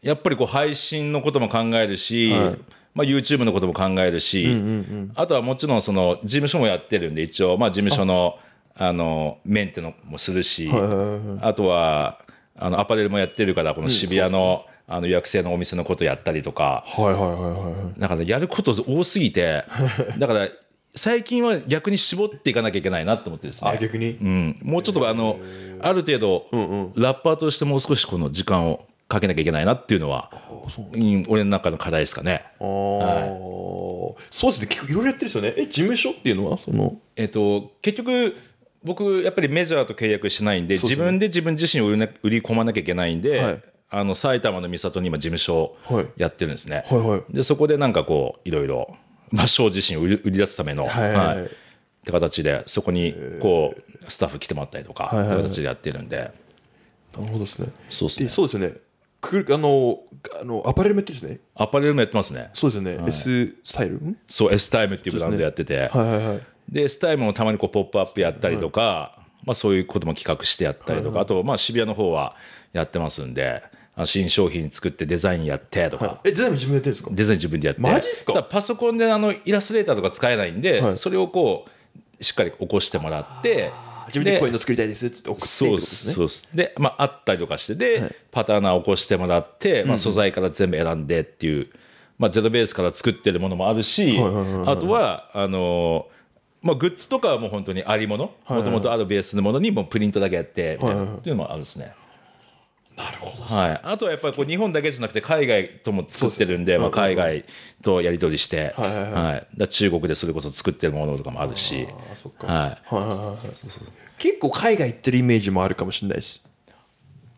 Speaker 1: やっぱりこう配信のことも考えるし、はいまあ、YouTube のことも考えるし、うんうんうん、あとはもちろんその事務所もやってるんで一応、まあ、事務所のあのメンテのもするし、はいはいはい、あとはあのアパレルもやってるからこの渋谷のうん、あの予約制のお店のことやったりとか、はいはいはいはい、だから、ね、やること多すぎて だから最近は逆に絞っていかなきゃいけないなと思ってですねあ逆に、うん、もうちょっとあのある程度、うんうん、ラッパーとしてもう少しこの時間を。かけなきゃいけないなっていうのは俺の中の課題ですかね。
Speaker 2: はい、そうですね結構いろいろやってるですよねえ事務所っていうのはその、えっと、結
Speaker 1: 局僕やっぱりメジャーと契約してないんで、自分で自分自身を売り込まなきゃいけないんで、あの埼玉の三郷に今事務所やってるんですね。はいでそこでなんかこういろいろ場所自身を売り出すための。はいって形でそこにこうスタッフ来てもらったりとか、はいはい、形でやってるんで。
Speaker 2: なるほどですね。そうで
Speaker 1: すね。そうですね。
Speaker 2: くあのあのアパレルもやってるんですね
Speaker 1: アパレルもやってますねそうですよね、はい、S スタイルそう S タイムっていうブランドやってて、ね、はいはいはいで S タイムもたまにこうポップアップやったりとか、はい、まあ、そういうことも企画してやったりとか、はいはい、あとまあ渋谷の方はやってますんで新商品作ってデザインやってとか、はい、えデザイン自分でやってるんですかデザイン自分でやってマジっすかパソコンであのイラストレーターとか使えないんで、それをこうしっかり起こしてもらって自分でこういうの作りたいですって送ってそうですそうですでまああったりとかしてで、はい、パターンを起こしてもらって、まあ、素材から全部選んでっていう、まあ、ゼロベースから作ってるものもあるし、あとはあのまあ、グッズとかはもう本当にありものもともとあるベースのものにもプリントだけやってみたいなっていうのもあるんですね。はいはいはいなるほど、はい、あとはやっぱりこう日本だけじゃなくて海外とも作ってるんで、でまあ、海外とやり取りして、はい、はい中国でそれこそ作ってるものとかもあるし
Speaker 2: 結構海外行ってるイメージもあるかもしれないです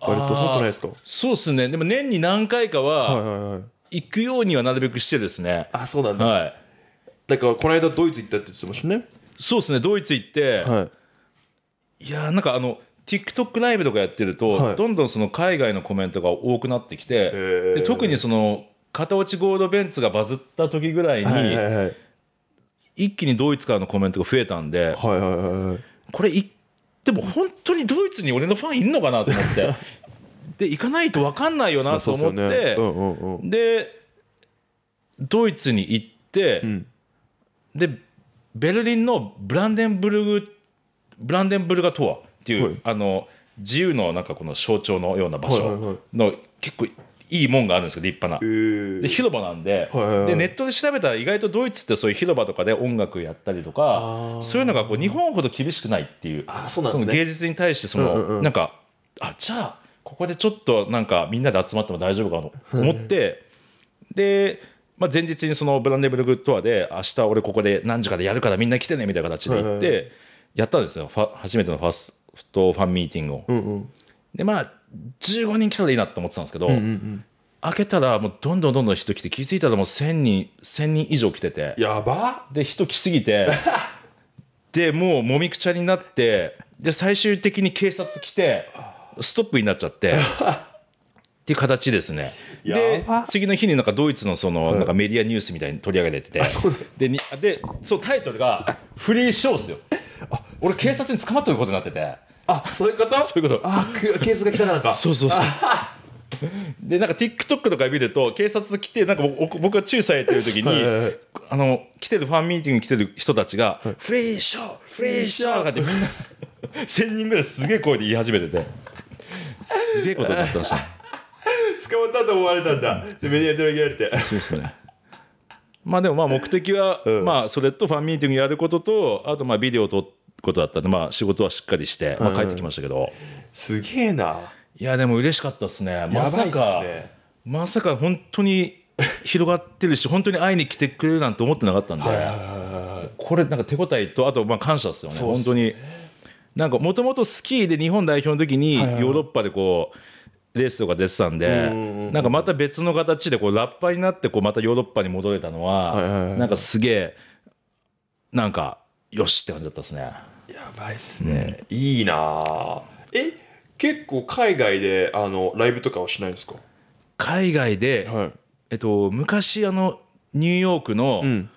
Speaker 1: 割とそうないですかそうですねでも年に何回かは行くようにはなるべくしてですね、あそうなんだ、はい、だからこの間ドイツ行ったって言ってましたねそうですねドイツ行って、はい、いやなんかあの TikTok ライブとかやってると、はい、どんどんその海外のコメントが多くなってきてで特にその片落ちゴールドベンツがバズった時ぐらいに、はいはいはい、一気にドイツからのコメントが増えたんで、はいはいはい、これでも本当にドイツに俺のファンいんのかなと思って で行かないと分かんないよなと思って、ねうんうんうん、でドイツに行って、うん、でベルリンのブランデンブルグブランデンブルガとはっていう、はい、あの自由のなんかこの象徴のような場所の結構いい門があるんですけど立派な、えー、で広場なんではいはいはい、でネットで調べたら意外とドイツってそういう広場とかで音楽やったりとかそういうのがこう日本ほど厳しくないっていうあそうなん、ね、その芸術に対してその、うんうん、なんかあじゃあここでちょっとなんかみんなで集まっても大丈夫かと思ってで、まあ、前日にそのブランデブルグトアで明日俺ここで何時からやるからみんな来てねみたいな形で行って、やったんですよ初めてのファースフットファンミーティングを、うんうん、でまあ15人来たらいいなと思ってたんですけど、うんうんうん開けたらもうどんどんどんどん人来て気づいたらもう1000人1人以上来ててやばで人来すぎて でもうもみくちゃになってで最終的に警察来てストップになっちゃって っていう形ですねで次の日になんかドイツのそのなんかメディアニュースみたいに取り上げられてて、うん、ででそうタイトルが「フリーショー」ですよ 俺警察に捕まっとることになってて。あそういうことそういうことあ警察が来たからかそうそうそうでなんか TikTok とか見ると警察来てなんか僕が仲裁さってる時に、あの来てるファンミーティングに来てる人たちが「フリーショーフリーショー!」とかってみんな1000人ぐらいすげえ声で言い始めてて
Speaker 2: すげえことになってました捕まったと思われたんだでメディア取り上げられてそうですね
Speaker 1: まあでもまあ目的は、まあそれとファンミーティングやることとあとまあビデオを撮ってことだったんで、まあ、仕事はしっかりして、まあ、帰ってきましたけど、うん、すげえないやでも嬉しかったですねまさか、ね、まさか本当に広がってるし本当に会いに来てくれるなんて思ってなかったんでこれなんか手応えとあとまあ感謝ですよねすね本当になんかもともとスキーで日本代表の時にヨーロッパでこう、レースとか出てたんでなんかまた別の形でこうラッパーになってこうまたヨーロッパに戻れたの
Speaker 2: はなんかすげえなんかよしって感じだったですねやばいっすね、うん、いいなえ結構海外であのライブとかはしないんですか海外で、はい、えっと、昔あのニューヨ
Speaker 1: ークの、うん、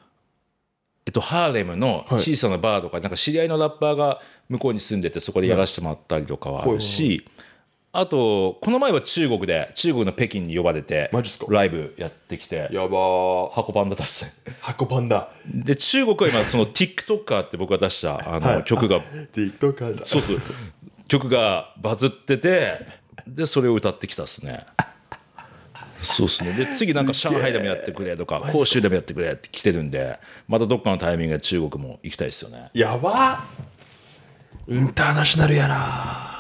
Speaker 1: えっと、ハーレムの小さなバーとか、はい、なんか知り合いのラッパーが向こうに住んでてそこでやらせてもらったりとかはあるし、あとこの前は中国で中国の北京に呼ばれてライブやってきてやば箱パンダ達成箱パンダで中国は今その TikToker って僕が出したあの曲が
Speaker 2: TikToker
Speaker 1: だそうそ曲がバズっててでそれを歌ってきたっすねそうっすねで次なんか上海でもやってくれとか広州でもやってくれって来てるんでまたどっかのタイミングで中国も行きたいっすよね
Speaker 2: やばインターナショナルやな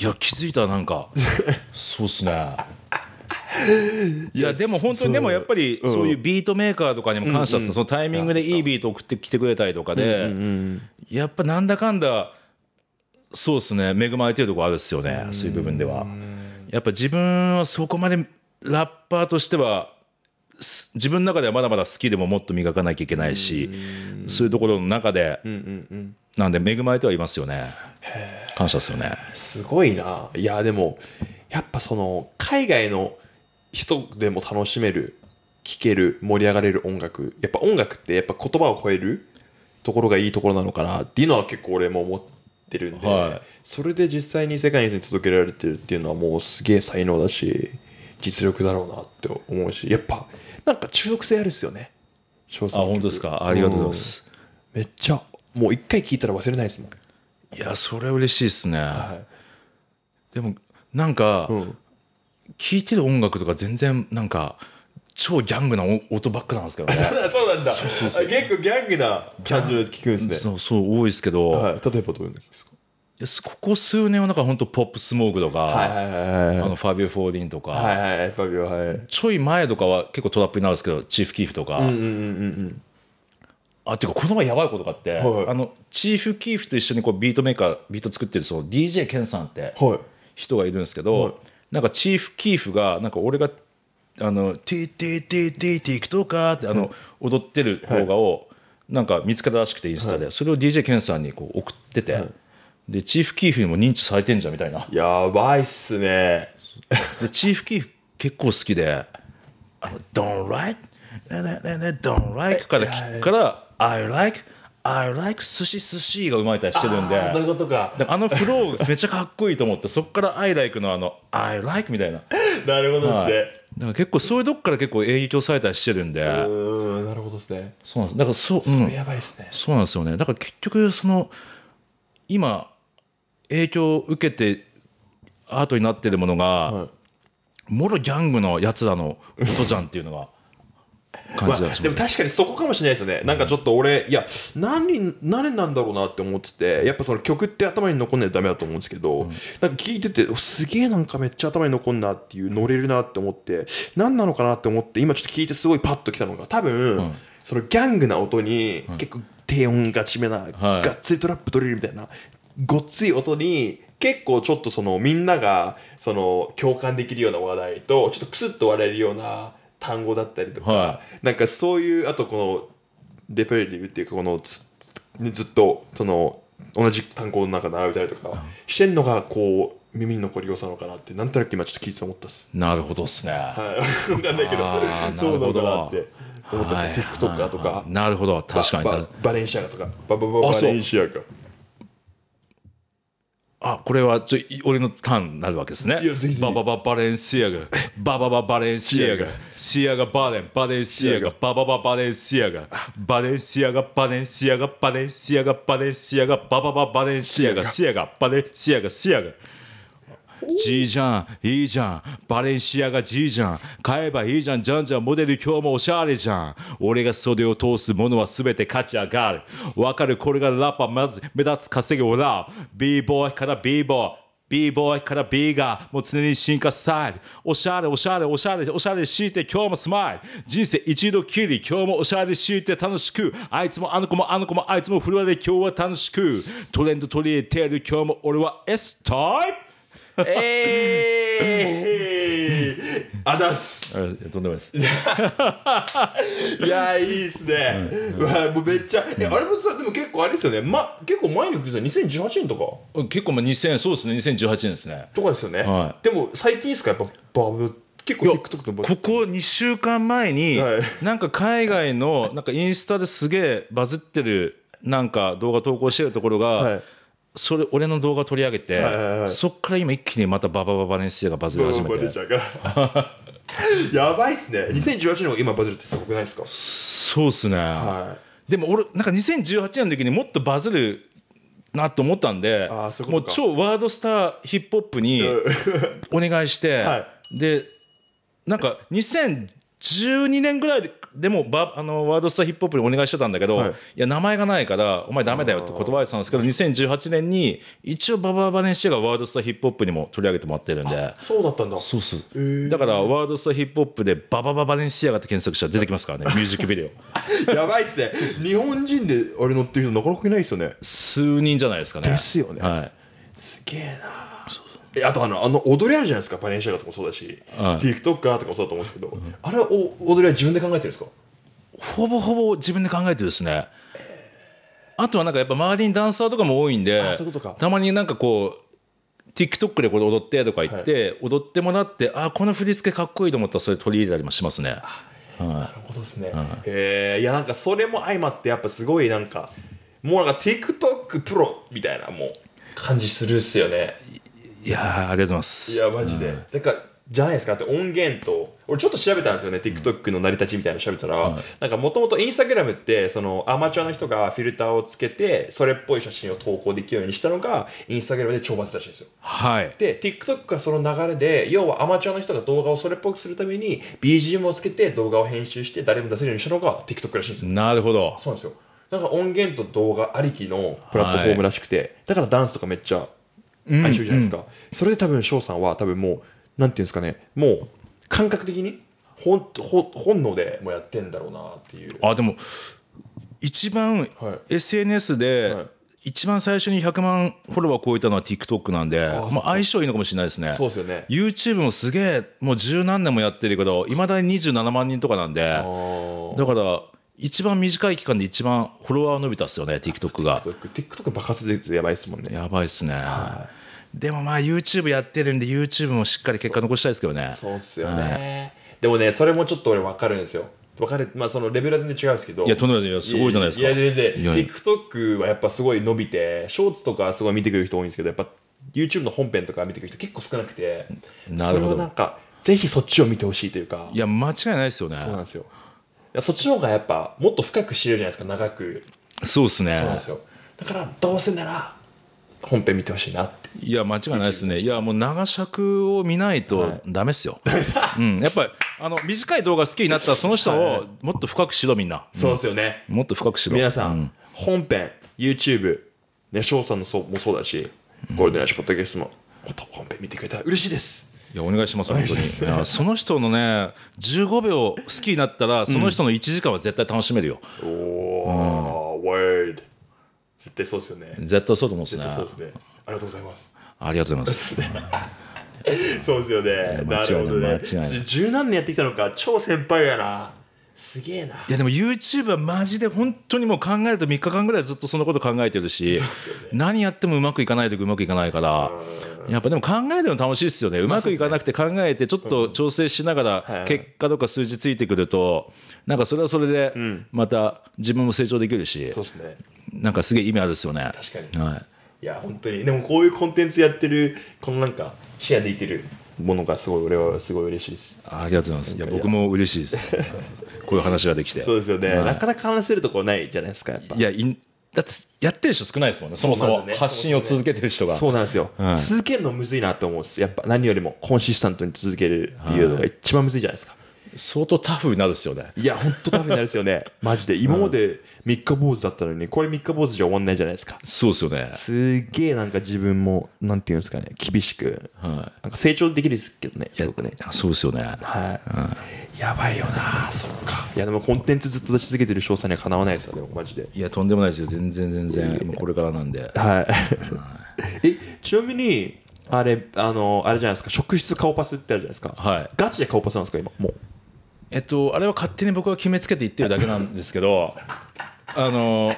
Speaker 1: いや気づいたなんか そうっすね
Speaker 2: いやでも本当にでもやっぱ
Speaker 1: りそういうビートメーカーとかにも感謝するそのタイミングでいいビート送ってきてくれたりとかでやっぱなんだかんだそうですね恵まれてるとこあるっすよねそういう部分では。やっぱ自分はそこまでラッパーとしては自分の中ではまだまだ好きでももっと磨かなきゃいけないしそういうところの中で、
Speaker 3: うんうんうん、
Speaker 1: なんで恵まれてはい
Speaker 2: ますよね感謝ですよねすごいないやでもやっぱその海外の人でも楽しめる聴ける盛り上がれる音楽やっぱ音楽ってやっぱ言葉を超えるところがいいところなのかなっていうのは結構俺も思ってるんで、はい、それで実際に世界に届けられてるっていうのはもうすげえ才能だし実力だろうなって思うしやっぱなんか中毒性あるっすよねあ本当ですかありがとうございます、めっちゃもう一回聞いたら忘れないですもん
Speaker 1: いやそれは嬉しいですね、はい、でもなんか、聴、うん、いてる音楽とか全然なんか超ギャングな音ばっかなんですけどね
Speaker 2: そうなんだ結構ギャングな感じのやつ聞くんですねそう
Speaker 1: そう多いですけど、はい、例えばどういうの聞くんですかここ数年はなんか本当ポップスモークとか、あのファビオ・フォーディンとか、はいはい、はいちょい前とかは結構トラップになるんですけどチーフ・キーフとか、うんうんうんていうかこの前やばいことがあって、はい、あのチーフ・キーフと一緒にこうビートメーカービート作ってるその DJ ケンさんって人がいるんですけど、はい、なんかチーフ・キーフがなんか俺が「あのティーティーティーティーティークトカー」ってあの、踊ってる動画をなんか見つけたらしくてインスタで、それを DJ ケンさんにこう送ってて。でチーフキーフにも認知されてんじゃんみたいなやばいっすねでチーフキーフ結構好きで「あの Don't like」ねねねね「Don't like」から聞くから「I like」I like 寿司寿司がうまいたりしてるんであそういうことかあのフローめっちゃかっこいいと思ってそこから I like のあの I like みたいななるほどですね、はい、だから結構そういうとこから結構影響されたりしてるんでうんなるほどですねそうなんですだからそう、うん、そやばいですねそうなんですよねだから結局その今影響を受けてアートになってるものが、は
Speaker 2: い、もろギャングのやつらの音じゃんっていうのが。感じ、まあ、でも確かにそこかもしれないですよね、うん、なんかちょっと俺いや何何なんだろうなって思っててやっぱその曲って頭に残んないとダメだと思うんですけど、うん、なんか聞いててすげえなんかめっちゃ頭に残んなっていう乗れるなって思って何なのかなって思って今ちょっと聞いてすごいパッときたのが多分、うん、そのギャングな音に結構低音がちめな、はい、がっつりトラップ取れるみたいなごっつい音に結構ちょっとそのみんながその共感できるような話題とちょっとクスッと笑えるような単語だったりとか、はい、なんかそういうあとこのレペリティブっていうかこのずずっとその同じ単語の中並べたりとかしてんのがこう耳に残りよさのかなってなんとなく今ちょっと聞いて思ったっすなるほどっすねはい分 かんないけど そうなのかなって思ったっすね TikToker とか
Speaker 1: なるほど確かに
Speaker 2: バレンシアガとかバババババレン
Speaker 1: シアガあこれはちょ俺のターンになるわけですね。ババババレンシアガババババレンシアガシアガバレンバレンシアガババババレンシアガバレンシアガバレンシアガバレンシアガバレンシアガババババレンシアガシアガバレンシアガシアガいじゃん、いいじゃん、バレンシアが G じゃん、買えばいいじゃん、じゃんじゃん、モデル今日もおしゃれじゃん。俺が袖を通すものは全て価値上がる。わかる、これがラッパー、まず目立つ稼ぎオラー。b ボーイから b ボーイ。b ボーイから b がもう常に進化スタイル。おしゃれ、おしゃれ、おしゃれ、おしゃれして今日もスマイル。人生一度きり、今日もおしゃれして楽しく。あいつもあの子もあの子もあいつもフロアで今日は楽しく。トレンド取り入れてる今日も俺は S タイプえー、
Speaker 2: あざすとんでもないですいやいいっすね、うんうん、もうめっちゃ、あれもさでも結構あれですよね、ま、結構前に来てた2018年と
Speaker 1: か結構まあ2000そうですね2018年ですねとかですよね、はい、
Speaker 2: でも最近で
Speaker 1: すかやっぱバブって結構 TikTok とここ2週間前に、はい、なんか海外のなんかインスタですげえバズってるなんか動画投稿してるところが、はい
Speaker 2: それ俺の動画を取り上げて、はいはいはい、そ
Speaker 1: っから今一気にまたババババンシテがバズり始めて
Speaker 2: やばいっすね2018年が今バズるってすごくないですかそ
Speaker 1: うっすね、はい、でも俺なんか2018年の時にもっとバズるなと思ったんでもう超ワードスターヒップホップにお願いして、はい、でなんか2012年ぐらいでもバあのワードスターヒップホップにお願いしてたんだけど、はい、いや名前がないからお前ダメだよって断られてたんですけど2018年に一応バババネシアがワードスターヒップホップにも取り上げてもらってるん
Speaker 2: でそうだったんだそうそう、えー、
Speaker 1: だからワードスターヒップホップでババババネシアがって検索したら出てきますからね ミュージックビデ
Speaker 2: オやばいっすね日本人であれ乗ってる人なかなかいないですよね数人じゃないですかねですよねはいすげえなあとあのあの踊りあるじゃないですかバレンシアガとかもそうだし、はい、TikToker とかもそうだと思うんですけど、うん、あれは踊りは自分で考えてるんですかほぼ
Speaker 1: ほぼ自分で考えてですね、あとはなんかやっぱ周りにダンサーとかも多いんでたまになんかこう TikTok でこれ踊ってとか言って、はい、踊ってもらってあこの振り付けかっこいいと思ったらそれ取り入れたりもしますね。はい、なる
Speaker 2: ほどですね、はい、えー、いやなんかそれも相まってやっぱすごいなんかもうなんか TikTok プロみたいなもう感じするっすよねいやありがとうございますいやマジで、うん、なんかじゃないですかって音源と俺ちょっと調べたんですよね、うん、TikTok の成り立ちみたいなの調べたら、はなんかもともとインスタグラムってそのアマチュアの人がフィルターをつけてそれっぽい写真を投稿できるようにしたのがインスタグラムで懲罰らしいんですよ、はい、で TikTok がその流れで要はアマチュアの人が動画をそれっぽくするために BGM をつけて動画を編集して誰も出せるようにしたのが TikTok らしいんですよなるほどそうなんですよなんか音源と動画ありきのプラットフォームらしくて、はい、だからダンスとかめっちゃ相性じゃないですか、それで多分翔さんは多分もうなんていうんですかねもう感覚的に本本能でもやってんだろうなっていうあ
Speaker 1: でも一番 SNS で、一番最初に100万フォロワー超えたのは TikTok なんでまあ、相性いいのかもしれないですねそうですよね YouTube もすげえもう十何年もやってるけどいまだに27万人とかなんでだから一番短い期間で一番フォロワー伸びたっすよね TikTok が TikTok 爆発率やばいっすもんねやばいっすね、はい、でもまあ YouTube やってるんで YouTube もしっかり結果残したいですけど
Speaker 2: ねそうっすよね、はい、でもねそれもちょっと俺分かるんですよ分かるまあそのレベルは全然違うんですけどいやとんでもないすごいじゃないですかいや全然 TikTok はやっぱすごい伸びてショーツとかすごい見てくる人多いんですけどやっぱ YouTube の本編とか見てくる人結構少なくてなるほどそれをなんかぜひそっちを見てほしいというかいや間違いないですよねそうなんですよやそっちの方がやっぱもっと深く知れるじゃないですか長く
Speaker 1: そうですねそうなんですよ
Speaker 2: だからどうせなら
Speaker 1: 本編見てほしいなっていや間違いないですねいやもう長尺を見ないとダメっすよ、は い、うん、やっぱりあの短い動画好きになったらその人をもっと深くしろみんな、そうですよね、
Speaker 2: もっと深くしろ皆さん、うん、本編 YouTube ね翔さんのそうもそうだしゴールデンラッシュポッドキャストももっと本編見てくれたら嬉しいですいやお願いします本当
Speaker 1: にいやその人のね15秒好きになったらその人の1時間は絶対楽しめるよ、うん、
Speaker 2: Word 絶対そうですよね絶対そうと思うんね絶対そうですねありがとうございます
Speaker 1: ありがとうございます
Speaker 2: そうですよね、なるほどね十何年やってきたのか超先輩やなすげえない
Speaker 1: やでも YouTube はマジで本当にもう考えると3日間ぐらいずっとそのこと考えてるし、ね、何やってもうまくいかない時うまくいかないからやっぱでも考えるの楽しいですよねうまくいかなくて考えてちょっと調整しながら結果とか数字ついてくるとなんかそれはそれでまた自分も成長できるし、うん、なんかすげえ意味あるですよね。確はい、
Speaker 2: いや本当にでもこういうコンテンツやってるこのなんかシェアできるものがすごい俺はすごい嬉しいです
Speaker 1: ありがとうございますいや僕も嬉しいですこういう話ができてそうですよね、はい、なか
Speaker 2: なか話せるとこないじゃないですかやっぱいやだってやってる人少ないですもんねそもそも、発信を続けてる人がそうなんですよ、はい、続けるのむずいなと思うんですやっぱ何よりもコンシスタントに続けるっていうのが一番むずいじゃないですか、はい相当タフになるですよねいや本当タフになるですよね マジで今まで三日坊主だったのにこれ三日坊主じゃ終わんないじゃないですかそうっすよねすげえなんか自分もなんていうんですかね厳しく、はい、なんか成長できるですけどねすごくねそうっすよねはい、やばいよなそっかいやでもコンテンツずっと出し続けて
Speaker 1: る翔さんにはかなわないですよでもマジでいやとんでもないですよ全然全然もうこれからなんでは
Speaker 2: い、えちなみにあれ、あの、あれじゃないですか、職質顔パスってあるじゃないですか。はい。ガチで顔パスなんですか、今、もう。えっとあれは勝手に僕は決めつけて言ってるだけなんです
Speaker 1: けど あの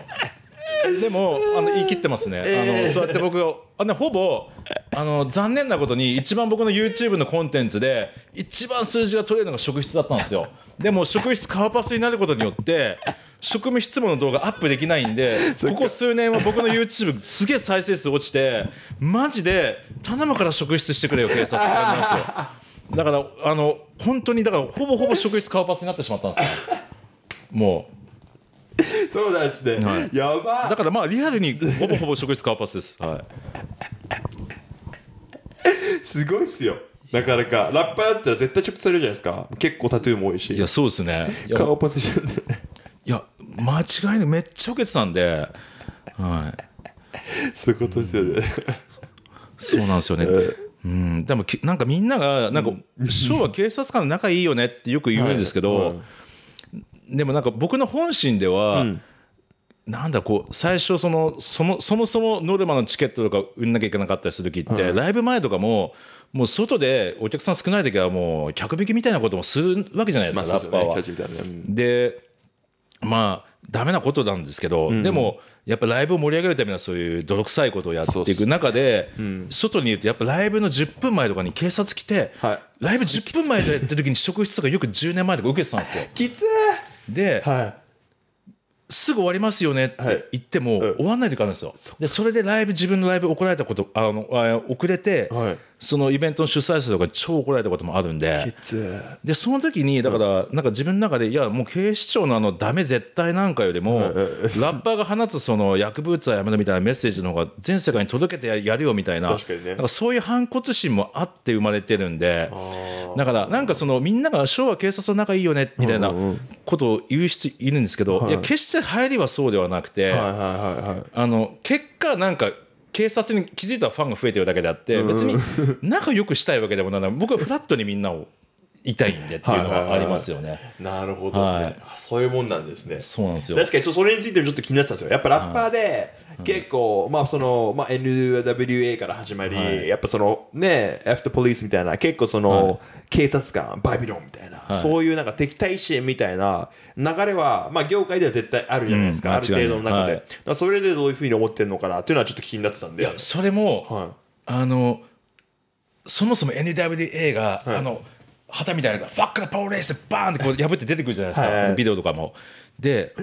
Speaker 1: でもあの言い切ってますね、あのそうやって僕あのほぼあの残念なことに一番僕の YouTube のコンテンツで一番数字が取れるのが職質だったんですよでも職質カーパスになることによって職務質問の動画アップできないんでここ数年は僕の YouTube すげえ再生数落ちてマジで頼むから職質してくれよ警察って感じなんですよだからあの本当にだからほぼほぼ職質顔パスになってしまったんですよ
Speaker 2: もう。そうなんですね、はい、や
Speaker 1: ばだからまあリアルにほぼほぼ職質顔パスです、はい、
Speaker 2: すごいっすよなかなかラッパーだったら絶対直接されるじゃないですか結構タトゥーも多いしいやそうですね顔パスしちゃうんいや
Speaker 1: 間違いないめっちゃ受けてたんではいそういうことですよね、うん、そうなんですよね、えーうん、でもなんかみんながなんかショーは警察官仲いいよねってよく言うんですけど、でもなんか僕の本心では、なんだこう最初そのそもそもそもノルマのチケットとか売んなきゃいけなかったりする時って、ライブ前とかももう外でお客さん少ない時はもう客引きみたいなこともするわけじゃないですか、ラッパーは。でまあダメなことなんですけど、うん、でもやっぱライブを盛り上げるためにはそういう泥臭いことをやっていく中で、うん、外にいるとやっぱライブの10分前とかに警察来て、はい、ライブ10分前でやって時に職質とかよく10年前とか受けてたんですよ。きつで、はい、すぐ終わりますよねって言っても、はい、終わんない時あるんですよ。でそれでライブ自分のライブ怒られたことあの遅れて、はいそのイベントの主催者とか超怒られたこともあるんででその時にだからなんか自分の中でいやもう警視庁のあのダメ絶対なんかよりも ラッパーが放つその薬物はやめろみたいなメッセージの方が全世界に届けてやるよみたいななんかそういう反骨心もあって生まれてるんでだからなんかそのみんなが昭和警察の仲いいよねみたいなことを言う人いるんですけどいや決して流行りはそうではなくてあの結果なんか警察に気づいたファンが増えてるだけであって別に仲良くしたいわけでもない僕はフラットにみんなをいたいんでっていうのはありますよね。
Speaker 2: なるほど、ねはい、そういうもんなんですね。そうなんですよ。確かにちょっとそれについてもちょっと気になってたんですよ。やっぱラッパーで、はい結構、まあその、まあ、NWA から始まり、はい、やっぱそのね、a フ t e r p みたいな、結構その、はい、警察官、バビロンみたいな、はい、そういうなんか敵対支援みたいな流れは、まあ業界では絶対あるじゃないですか、うん、ある程度の中で。それでどういうふうに思ってるのかなっていうのはちょっと気になってたんで。いや、そ
Speaker 1: れも、あの、そもそも NWA が、あの、旗みたいな「ファックなパワーレース」でバーンってこう破って出てくるじゃないですか、ビデオとかも。で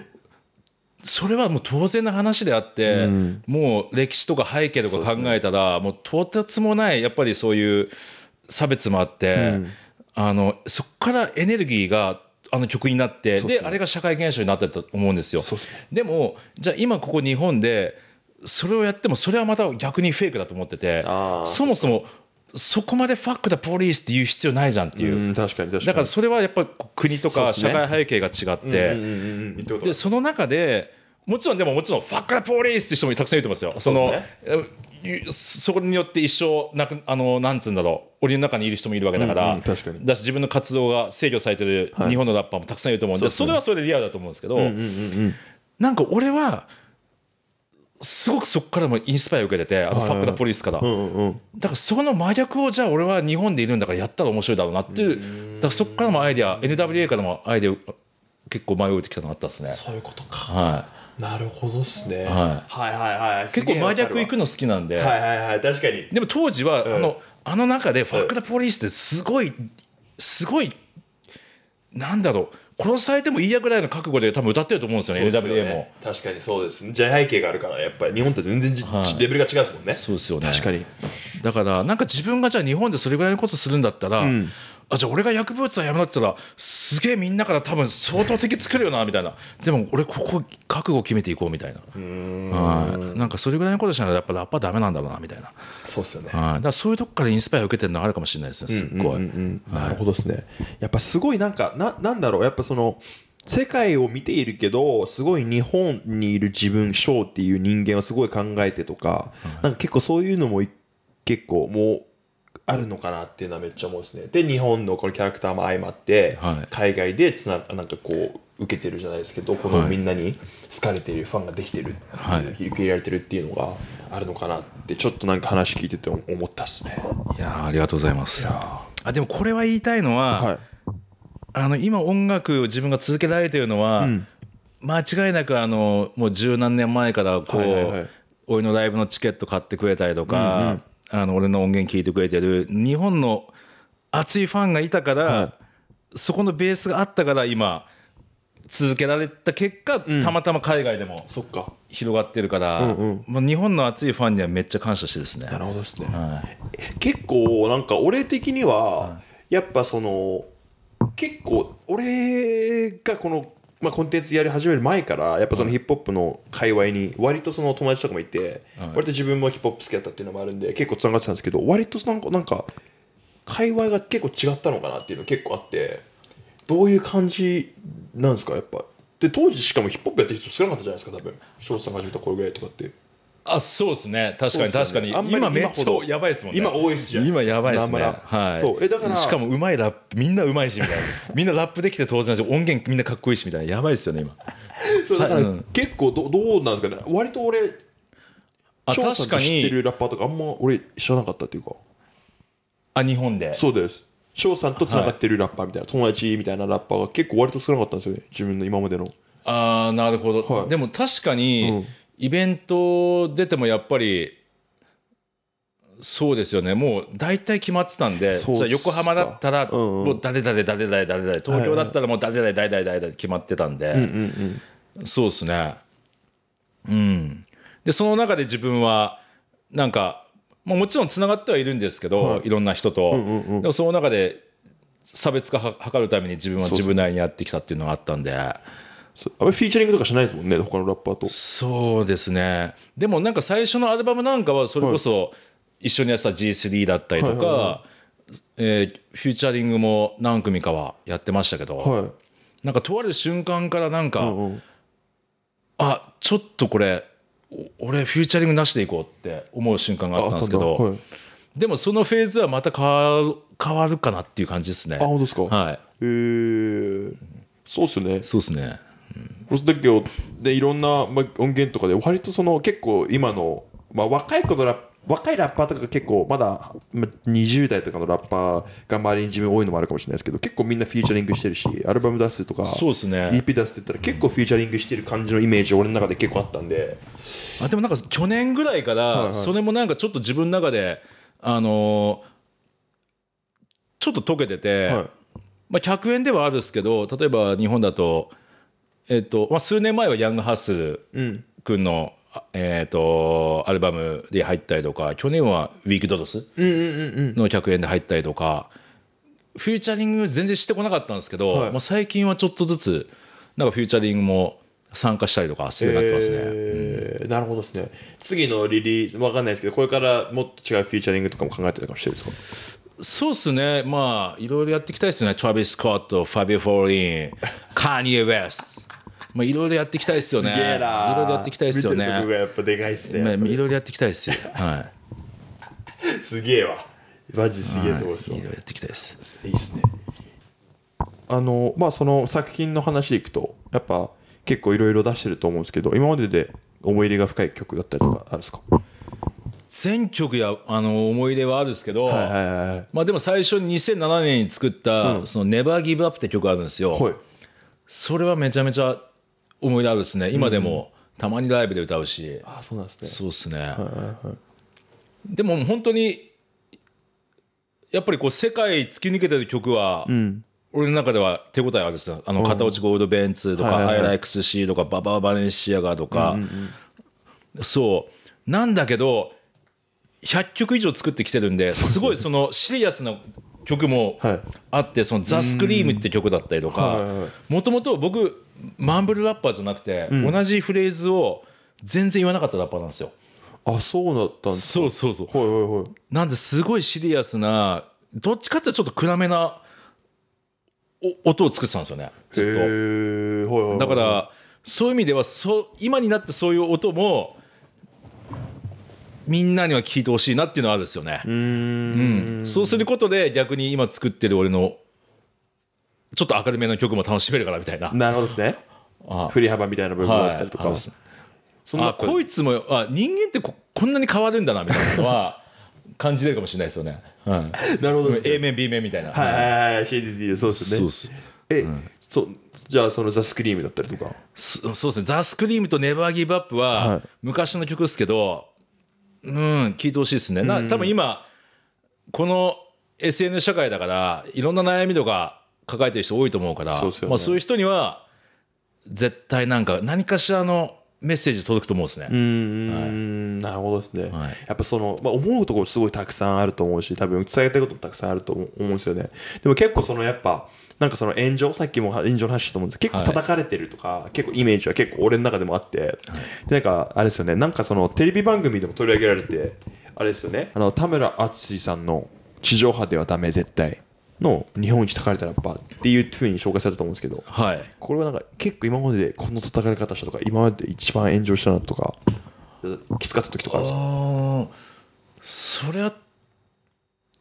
Speaker 1: それはもう当然の話であって、うん、もう歴史とか背景とか考えたら、もう到達もないやっぱりそういう差別もあって、うん、あのそこからエネルギーがあの曲になって、で、あれが社会現象になってたと思うんですよ。ででもじゃあ今ここ日本でそれをやってもそれはまた逆にフェイクだと思っててそもそもそこまでファックだポリスって言う必要ないじゃんっていうだからそれはやっぱ国とか社会背景が違ってでその中でもちろんでももちろんファックラポーリースって人もたくさんいると思いますよ。そのそこによって一生なくあのなんつうんだろう檻の中にいる人もいるわけだから、うんうん、確かにだし自分の活動が制御されてる日本のラッパーもたくさんいると思うんで、はい、それはそれでリアルだと思うんですけど、うんうん、なんか俺はすごくそこからもインスパイア受けててあのファックなポリスから、うんうん、だからその真逆をじゃあ俺は日本でいるんだからやったら面白いだろうなっていうだからそこからもアイディア NWA からもアイディア結構迷うてきたのがあったですねそういうことかはい
Speaker 2: なるほどっすね、はい、はいはいはい結構真逆行
Speaker 1: くの好きなんではいは
Speaker 2: いはい確かに
Speaker 1: でも当時は、うん、あのあの中で「ファック・ダ・ポリス」ってすごいすごいなんだろう殺されてもいいやぐらいの覚悟で多分歌ってると思うんですよねすよね NWA も
Speaker 2: 確かにそうです時代背景があるからやっぱり日本と全然、はい、レベルが違うですもんね
Speaker 1: そうですよね確かにだからなんか自分がじゃあ日本でそれぐらいのことするんだったら、うんあじゃあ俺が薬物はやめなって言ったらすげえみんなから多分相当敵作るよなみたいなでも俺ここ覚悟決めていこうみたいな
Speaker 2: はい
Speaker 1: なんかそれぐらいのことしないとやっぱラッパーダメなんだろうなみたいな
Speaker 2: そうですよねはいだからそういうとこからインスパイア受けてるのあるかもしれないですねすっごい、なるほどですねやっぱすごいなんかななんだろうやっぱその世界を見ているけどすごい日本にいる自分ショーっていう人間をすごい考えてとか、なんか結構そういうのも結構もうあるのかなっていうのはめっちゃ思うですねで日本のこのキャラクターも相まって、はい、海外でつななんかこう受けてるじゃないですけどこのみんなに好かれてるファンができてる、はい、受け入れられてるっていうのがあるのかなってちょっとなんか話聞いてて思ったっすねいやありがとうございますあ
Speaker 1: でもこれは言いたいのは、はい、あの今音楽を自分が続けられてるのは、うん、間違いなくあのもう十何年前からこう、はいはいはい、俺のライブのチケット買ってくれたりとか、うんうんあの俺の音源聞いてくれてる日本の熱いファンがいたから、はい、そこのベースがあったから今続けられた結果、
Speaker 2: うん、たまたま海
Speaker 1: 外でも広がってるから、うんうん、日本の熱いファンにはめっちゃ感
Speaker 2: 謝してですねなるほどですね、はい、結構なんか俺的には、やっぱその結構俺がこのまあ、コンテンツやり始める前からやっぱそのヒップホップの界隈に割とその友達とかもいて、割と自分もヒップホップ好きだったっていうのもあるんで結構つながってたんですけど割となんかなんか界隈が結構違ったのかなっていうの結構あってどういう感じなんですかやっぱで当時しかもヒップホップやってる人少なかったじゃないですか多分翔さんが始めた頃ぐらいとかって。
Speaker 1: あそうですね確かに確かに、ね、今めっちゃやばいですもんね今 OS じゃ今やばいですねはいそうえだからしかもうまいラップみんなうまいしみたいなみんなラップできて当然だし音源みんなかっこいいしみたいなやばいですよね今
Speaker 2: そうだから結構どどうなんですかね割と俺あ確かに知ってるラッパーとかあんま俺知らなかったっていうかあ日本でそうです翔さんとつながってるラッパーみたいな、はい、友達みたいなラッパーが結構割と少なかったんですよね自分の今までのああ
Speaker 1: なるほど、はい、でも確かに、うんイベント出てもやっぱりそうですよねもう大体決まってたんで横浜だったらもう誰々誰々誰誰東京だったらもう誰々誰々誰々決まってたんで、そうですねうんでその中で自分はなんかもちろんつながってはいるんですけど、い、ろんな人と、でもその中で差別化を図るために自分は自分なりにやってきたっていうのがあったんで。あれフィーチャリングとかしないですもんね他のラッパーとそうですねでもなんか最初のアルバムなんかはそれこそ一緒にやってた G3 だったりとか、はえフィーチャリングも何組かはやってましたけど、はい、なんかとある瞬間からなんか、うんうん、あちょっとこれ俺フューチャリングなしでいこうって思う瞬間があったんですけど、はい、でもそのフェーズはまた変わる変わるかなっていう感じですね
Speaker 2: あ本当ですかはいえー、そうっすねそうっすねうん、けどでいろんな、ま、音源とかで割とその結構今の、まあ、若い子のラップ若いラッパーとか結構まだ20代とかのラッパーが周りに自分多いのもあるかもしれないですけど結構みんなフィーチャリングしてるしアルバム出すとかそうですね EP 出すって言ったら結構フィーチャリングしてる感じのイメージ俺の中で結構あったんで
Speaker 1: あでもなんか去年ぐらいからそれもなんかちょっと自分の中であのちょっと溶けてて、まあ、100円ではあるんですけど例えば日本だと。えっとまあ、数年前はヤングハッスル君の、うん、えっとアルバムで入ったりとか去年はウィークドドスの100円で入ったりとか、フューチャリング全然してこなかったんですけど、はい、まあ、最近はちょっとずつなんかフューチャリングも参加したりとかするようになってますね、え
Speaker 2: ーうん、なるほどですね次のリリースわかんないですけどこれからもっと違うフィーチャリングとかも考えてるかもしれないです
Speaker 1: かそうっすね
Speaker 2: まあいろいろやって
Speaker 1: いきたいですねトラビス・スコットファビー・フォーリンカーニエ・ウェスまあ、いろいろやっていきたいですよね。いろいろやっていきたいですよね。見てる
Speaker 2: やっぱでかいっすね。
Speaker 1: いろいろやっていきたいですよ。は
Speaker 2: い。すげえわ。マジすげえと思います。いろいろやっていきたいです。いいっすね。あの、まあ、その作品の話でいくと、やっぱ結構いろいろ出してると思うんですけど、今までで思い入れが深い曲だったりとかあるんですか全
Speaker 1: 曲やあの思い出はあるんですけど、まあ、でも最初に2007年に作った「そのネバーギブアップって曲あるんですよ、はい、それはめちゃめちゃ思い出あるですね今でもたまにライブで歌うし、あそうなんですねそうっすね、はいはいはい、でも本当にやっぱりこう世界突き抜けてる曲は、うん、俺の中では手応えあるんですよあの片落ちゴールドベンツとか、ハイライクスシーとかバババレンシアガとか、うんうんそうなんだけど100曲以上作ってきてるんですごいそのシリアスな曲もあって「そのザ・スクリームって曲だったりとかもともと僕マンブルラッパーじゃなくて、うん、同じフレーズを全然言わなかったラッパーなんですよ。
Speaker 2: あそうだったんで
Speaker 1: すそうそうそう。はいはいはい、なんですごいシリアスなどっちかっていうとちょっと暗めな音を作ってたんですよねず
Speaker 2: っと。はいはいはい、だから
Speaker 1: そういう意味ではそ今になってそういう音もみんなには聞いてほしいなっていうのはあるんですよね。うん、そうすることで逆に今作ってる俺のちょっと明るめの曲も楽しめるからみたいななるほどですね振り幅みたいな部分あったりとか、はい、そあこいつもあ人間ってここんなに変わるんだなみたいなのは感じれるかもしれないですよね、うん、なるほど、ね、A 面 B 面みたいなはい
Speaker 2: はいはい CDD そうですねそうえ、うん、そじゃあその「ザ・スクリームだったりとかそうです
Speaker 1: ね「ザ・スクリームと「ネバーギブアップは昔の曲ですけど、はい、うん聴いてほしいですねな多分今この SNS 社会だからいろんな悩みとか抱えてる人多いと思うから、ね、まあ、そういう人には絶対なんか何かしらの
Speaker 2: メッセージ届くと思うんですね。はい、なるほどですね、はい、やっぱその、まあ、思うところすごいたくさんあると思うし多分伝えたいこともたくさんあると思うんですよね。でも結構そのやっぱなんかその炎上さっきも炎上の話したと思うんですけど結構叩かれてるとか、はい、結構イメージは結構俺の中でもあって、はい、でなんかあれですよねなんかそのテレビ番組でも取り上げられてあれですよねあの田村淳さんの地上波ではダメ絶対の日本一高れたラッパーっていうふうに紹介されたと思うんですけど、はい、これはなんか結構今まででこの叩かれ方したとか今までで一番炎上したなとかきつかった時とかあるんで
Speaker 1: すかそれは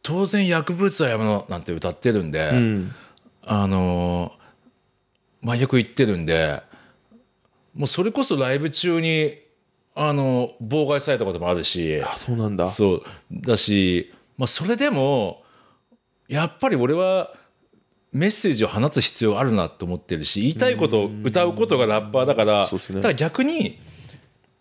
Speaker 1: 当然薬物はやめろなんて歌ってるんで、うん、あのまあよく言ってるんでもうそれこそライブ中にあの妨害されたこともあるしそうなんだそうだし、まあ、それでもやっぱり俺はメッセージを放つ必要あるなと思ってるし言いたいことを歌うことがラッパーだから、ね、だから逆に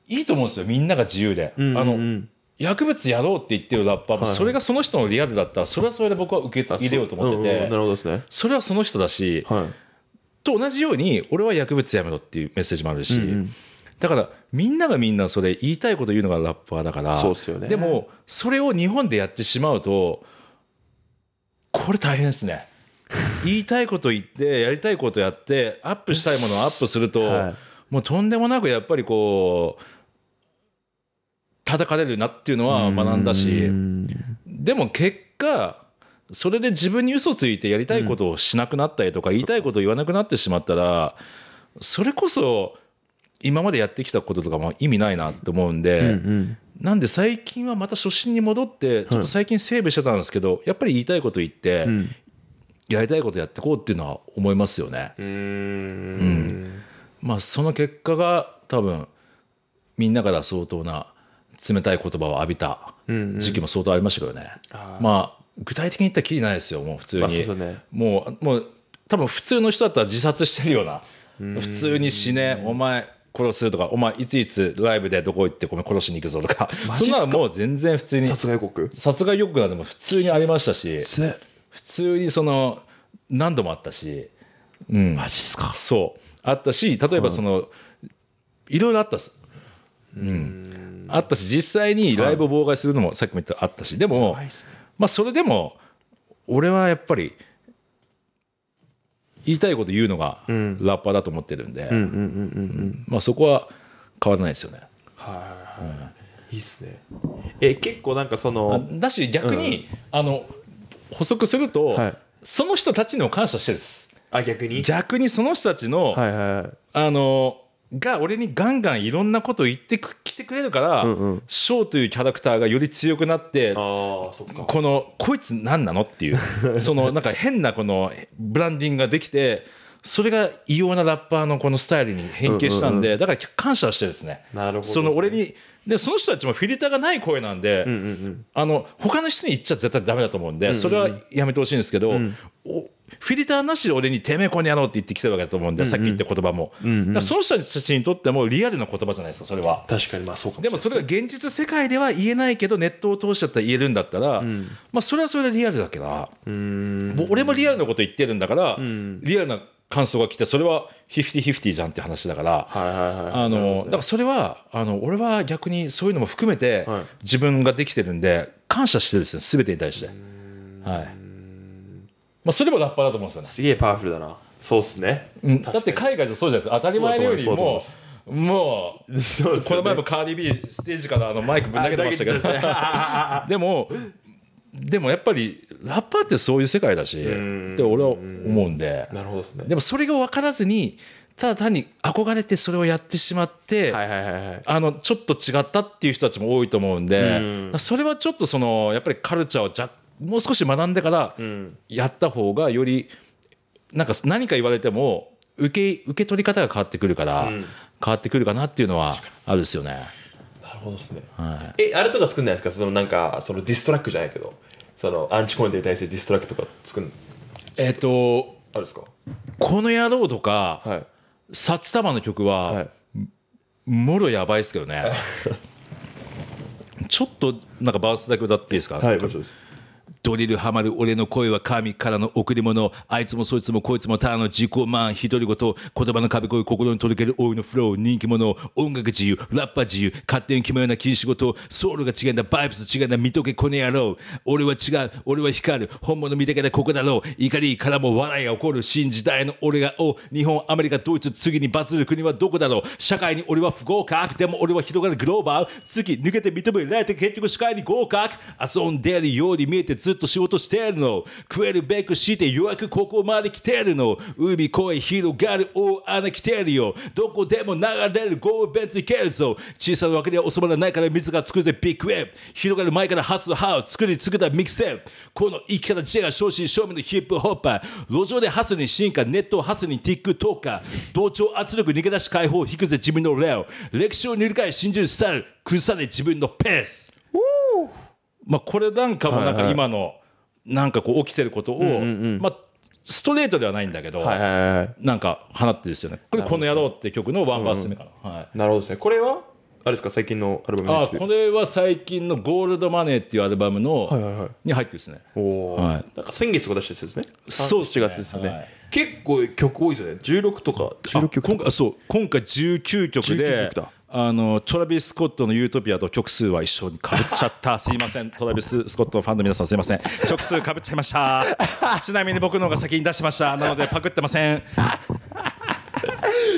Speaker 1: いいと思うんですよみんなが自由で。あの薬物やろうって言ってるラッパーもそれがその人のリアルだったらそれはそれで僕は受け入れようと思っててそれはその人だしと同じように俺は薬物やめろっていうメッセージもあるしだからみんながみんなそれ言いたいこと言うのがラッパーだからでもそれを日本でやってしまうと。これ大変ですね言いたいこと言ってやりたいことやってアップしたいものをアップすると、はい、もうとんでもなくやっぱりこう叩かれるなっていうのは学んだしでも結果それで自分に嘘ついてやりたいことをしなくなったりとか、言いたいことを言わなくなってしまったらそれこそ今までやってきたこととかも意味ないなって思うんで、なんで最近はまた初心に戻ってちょっと最近セーブしてたんですけど、やっぱり言いたいこと言って、うん、やりたいことやってこうっていうのは思いますよね。うんうんまあ、その結果が多分みんなから相当な冷たい言葉を浴びた時期も相当ありましたけどね、うんうん、まあ具体的に言ったらきりないですよもう普通に、まあそうそうね、もうもう多分普通の人だったら自殺してるような普通に死ねお前殺すとか、お前いついつライブでどこ行ってごめん殺しに行くぞとか、そんなのもう全然普通に。殺害予告殺害予告なんても普通にありましたし、普通にその、何度もあったし、うん。マジっすかそう。あったし、例えばその、いろいろあったっす。うん。あったし、実際にライブを妨害するのもさっきも言ったあったし、でも、まあそれでも、俺はやっぱり言いたいこと言うのがラッパーだと思ってるんでそこは変わらないですよね。はい、うんいいっすね。え結構なんかそのだし逆に、うん、あの補足すると、はい、その人たちにも感謝してです。あ逆に逆にその人たちの、はいはい、あのが俺にガンガンいろんなこと言ってくしてくれるから、うんうん、ショーというキャラクターがより強くなってあそっかこのこいつ何なのっていう そのなんか変なこのブランディングができてそれが異様なラッパーのこのスタイルに変形したんで、うんうんうん、だから感謝してですねなるほど、ね、その俺にでその人たちもフィルターがない声なんで、うんうんうん、あの他の人に言っちゃ絶対ダメだと思うんで、うんうん、それはやめてほしいんですけど、うん、フィルターなしで俺に「てめえこやろうって言ってきてるわけだと思うんで、うんうん、さっき言った言葉も、うんうん、その人たちにとってもリアルな言葉じゃないですかそれは確かにまあそうかもでもそれが現実世界では言えないけどネットを通しちゃったら言えるんだったら、うん、まあそれはそれでリアルだけどもう俺もリアルなこと言ってるんだから、うん、リアルな感想が来てそれはヒフティヒフティじゃんって話だからあのだからそれはあの俺は逆にそういうのも含めて自分ができてるんで感謝してるんですよ全てに対して。はいまあ、それもラッパーだと思うんですよねすげえパワフルだなそうっすね、うん、だって海外じゃそうじゃないですか当たり前のよりももう、ね、この前もカーディビーステージからあのマイクぶん投げてましたけど でもでもやっぱりラッパーってそういう世界だしって俺は思うんでなるほどです、ね、でもそれが分からずにただ単に憧れてそれをやってしまって、はいはいはいはい、あのちょっと違ったっていう人たちも多いと思うんで、うん、それはちょっとそのやっぱりカルチャーを若もう少し学んでからやった方がよりなんか何か言われても受け受け取り方が変わってくるから、うん、変わってくるかなっていうのはあるですよね。なるほどですね。は
Speaker 2: い、えあれとか作んないですかそのなんかそのディストラックじゃないけどそのアンチコメントに対してディストラックとか作んえっ、とあるですかこの野郎とか、はい、札束の曲は、はい、
Speaker 1: もろやばいですけどね。ちょっとなんかバースだけ歌っていいですか。はい、もちろんです。ドリルハマる俺の声は神からの贈り物あいつもそいつもこいつもただの自己満独り言言葉の壁越え心に届ける大いのフロー人気者音楽自由ラッパ自由勝手に決めような禁止事ソウルが違うんだバイブス違うんだ見とけこの野郎俺は違う俺は光る本物見たけどここだろう怒りからも笑いが起こる新時代の俺がお日本アメリカドイツ次にバズる国はどこだろう社会に俺は不合格でも俺は広がるグローバル次抜けて認められて結局視界に合格遊んでるように見えてずっっと仕事してるの食えるべくして弱くここまで来てるの海越広がる大穴来てるよどこでも流れるゴーベンツ行けるぞ小さな枠には収まらないから水が作るぜビッグウェブ広がる前からハスハウ作り作ったミクセルこの生き方知恵が正真正銘のヒップホッパー路上でハスに進化ネットハスに t i k t o k カー。同調圧力逃げ出し解放引くぜ自分のレオ歴史を塗り替え信じるスタイル崩され自分のペースおおまあ、これなんかもなんか今のなんかこう起きてることを、まあ、ストレートではないんだけど、
Speaker 2: なんか放ってですよねこれ「この野郎」って曲のワンバース目かな、はい、なるほどですねこれはあれですか最近のアルバムあこ
Speaker 1: れは最近の「ゴールドマネー」っていうアルバムの、はいに入ってるですねお、はい、なんか先月が出したやつですねそう4月ですよね、結構曲多いですよね16とか16曲今回そう今回19曲で曲だあのトラビス・スコットの「ユートピア」と曲数は一緒にかぶっちゃった すいませんトラビス・スコットのファンの皆さんすいません曲数かぶっちゃいました ちなみに僕の方が先に出しましたなのでパクってません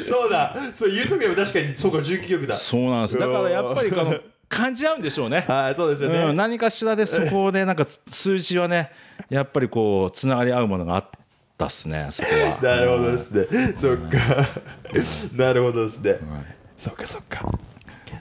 Speaker 1: そうだそうユートピアも確かにそうか19曲だそうなんですだからやっぱりあの感じ合うんでしょうね。そうですよね、うん、何かしらでそこでなんか数字はね、やっぱりこうつながり合うものがあったっすね。そこは。なるほどです
Speaker 2: ね。そっか。なるほどですね。はいそっかそっか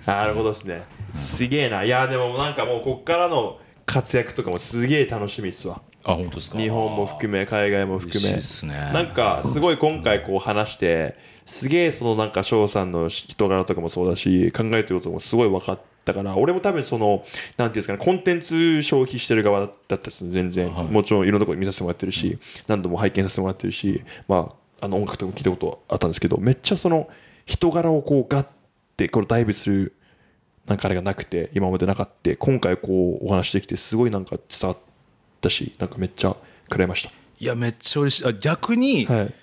Speaker 2: なるほどですねすげえないやでもなんかもうこっからの活躍とかもすげえ楽しみっすわあ本当ですか日本も含め海外も含め嬉、ね、なんかすごい今回こう話してすげえそのなんか翔さんの人柄とかもそうだし考えてることもすごい分かったから俺も多分そのなんていうんですかねコンテンツ消費してる側だったです全然、はい、もちろんいろんなところ見させてもらってるし、うん、何度も拝見させてもらってるしまああの音楽とかも聞いたことあったんですけどめっちゃその人柄をこうガッてこれダイブするなんかあれがなくて今までなかった今回こうお話できてすごいなんか伝わったしなんかめっちゃくれました
Speaker 1: いやめっちゃ嬉しいあ逆に、はい、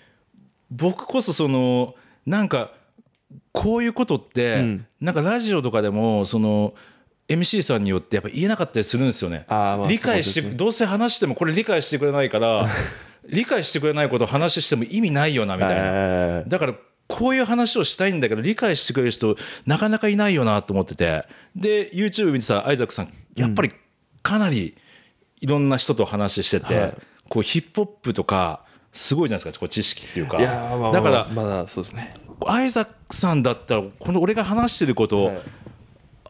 Speaker 1: 僕こそそのなんかこういうことって、うん、なんかラジオとかでもその MC さんによってやっぱ言えなかったりするんですよね。理解して、どうせ話してもこれ理解してくれないから 理解してくれないことを話しても意味ないよなみたいな。だからこういう話をしたいんだけど理解してくれる人なかなかいないよなと思っててで YouTube 見てさアイザックさんやっぱりかなりいろんな人と話してて、うんはい、こうヒップホップとかすごいじゃないですかこう知識っていうかいや、まあ、だからまだそうですねアイザックさんだったらこの俺が話してることを、はい、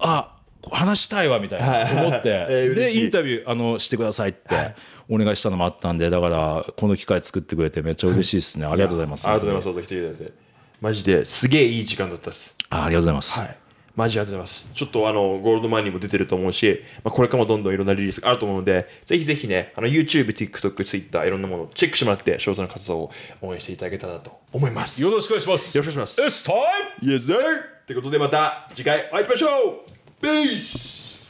Speaker 1: あ話したいわみたいな思って でインタビューあのしてくださいってお願いしたのもあったんでだからこの機会作ってくれてめっちゃ嬉しいですねありがとうございますありがとうござ
Speaker 2: います来ていただいてマジですげえいい時間だったですあありがとうございます、はい、マジありがとうございますちょっとあのゴールドマンにも出てると思うし、まあ、これからもどんどんいろんなリリースがあると思うのでぜひぜひねあの YouTube、TikTok、Twitter いろんなものをチェックしてもらって詳細の活動を応援していただけたらと思いますよろしくお願いしますよろしくお願いします It's time! Yes sir! ってことでまた次回お会いしましょう Peace!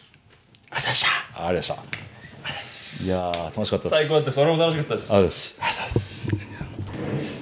Speaker 1: ありがとうございましたありがとうございましたいや楽しかったです。最
Speaker 2: 高だったそれも楽しかっ
Speaker 1: たですありがとうございます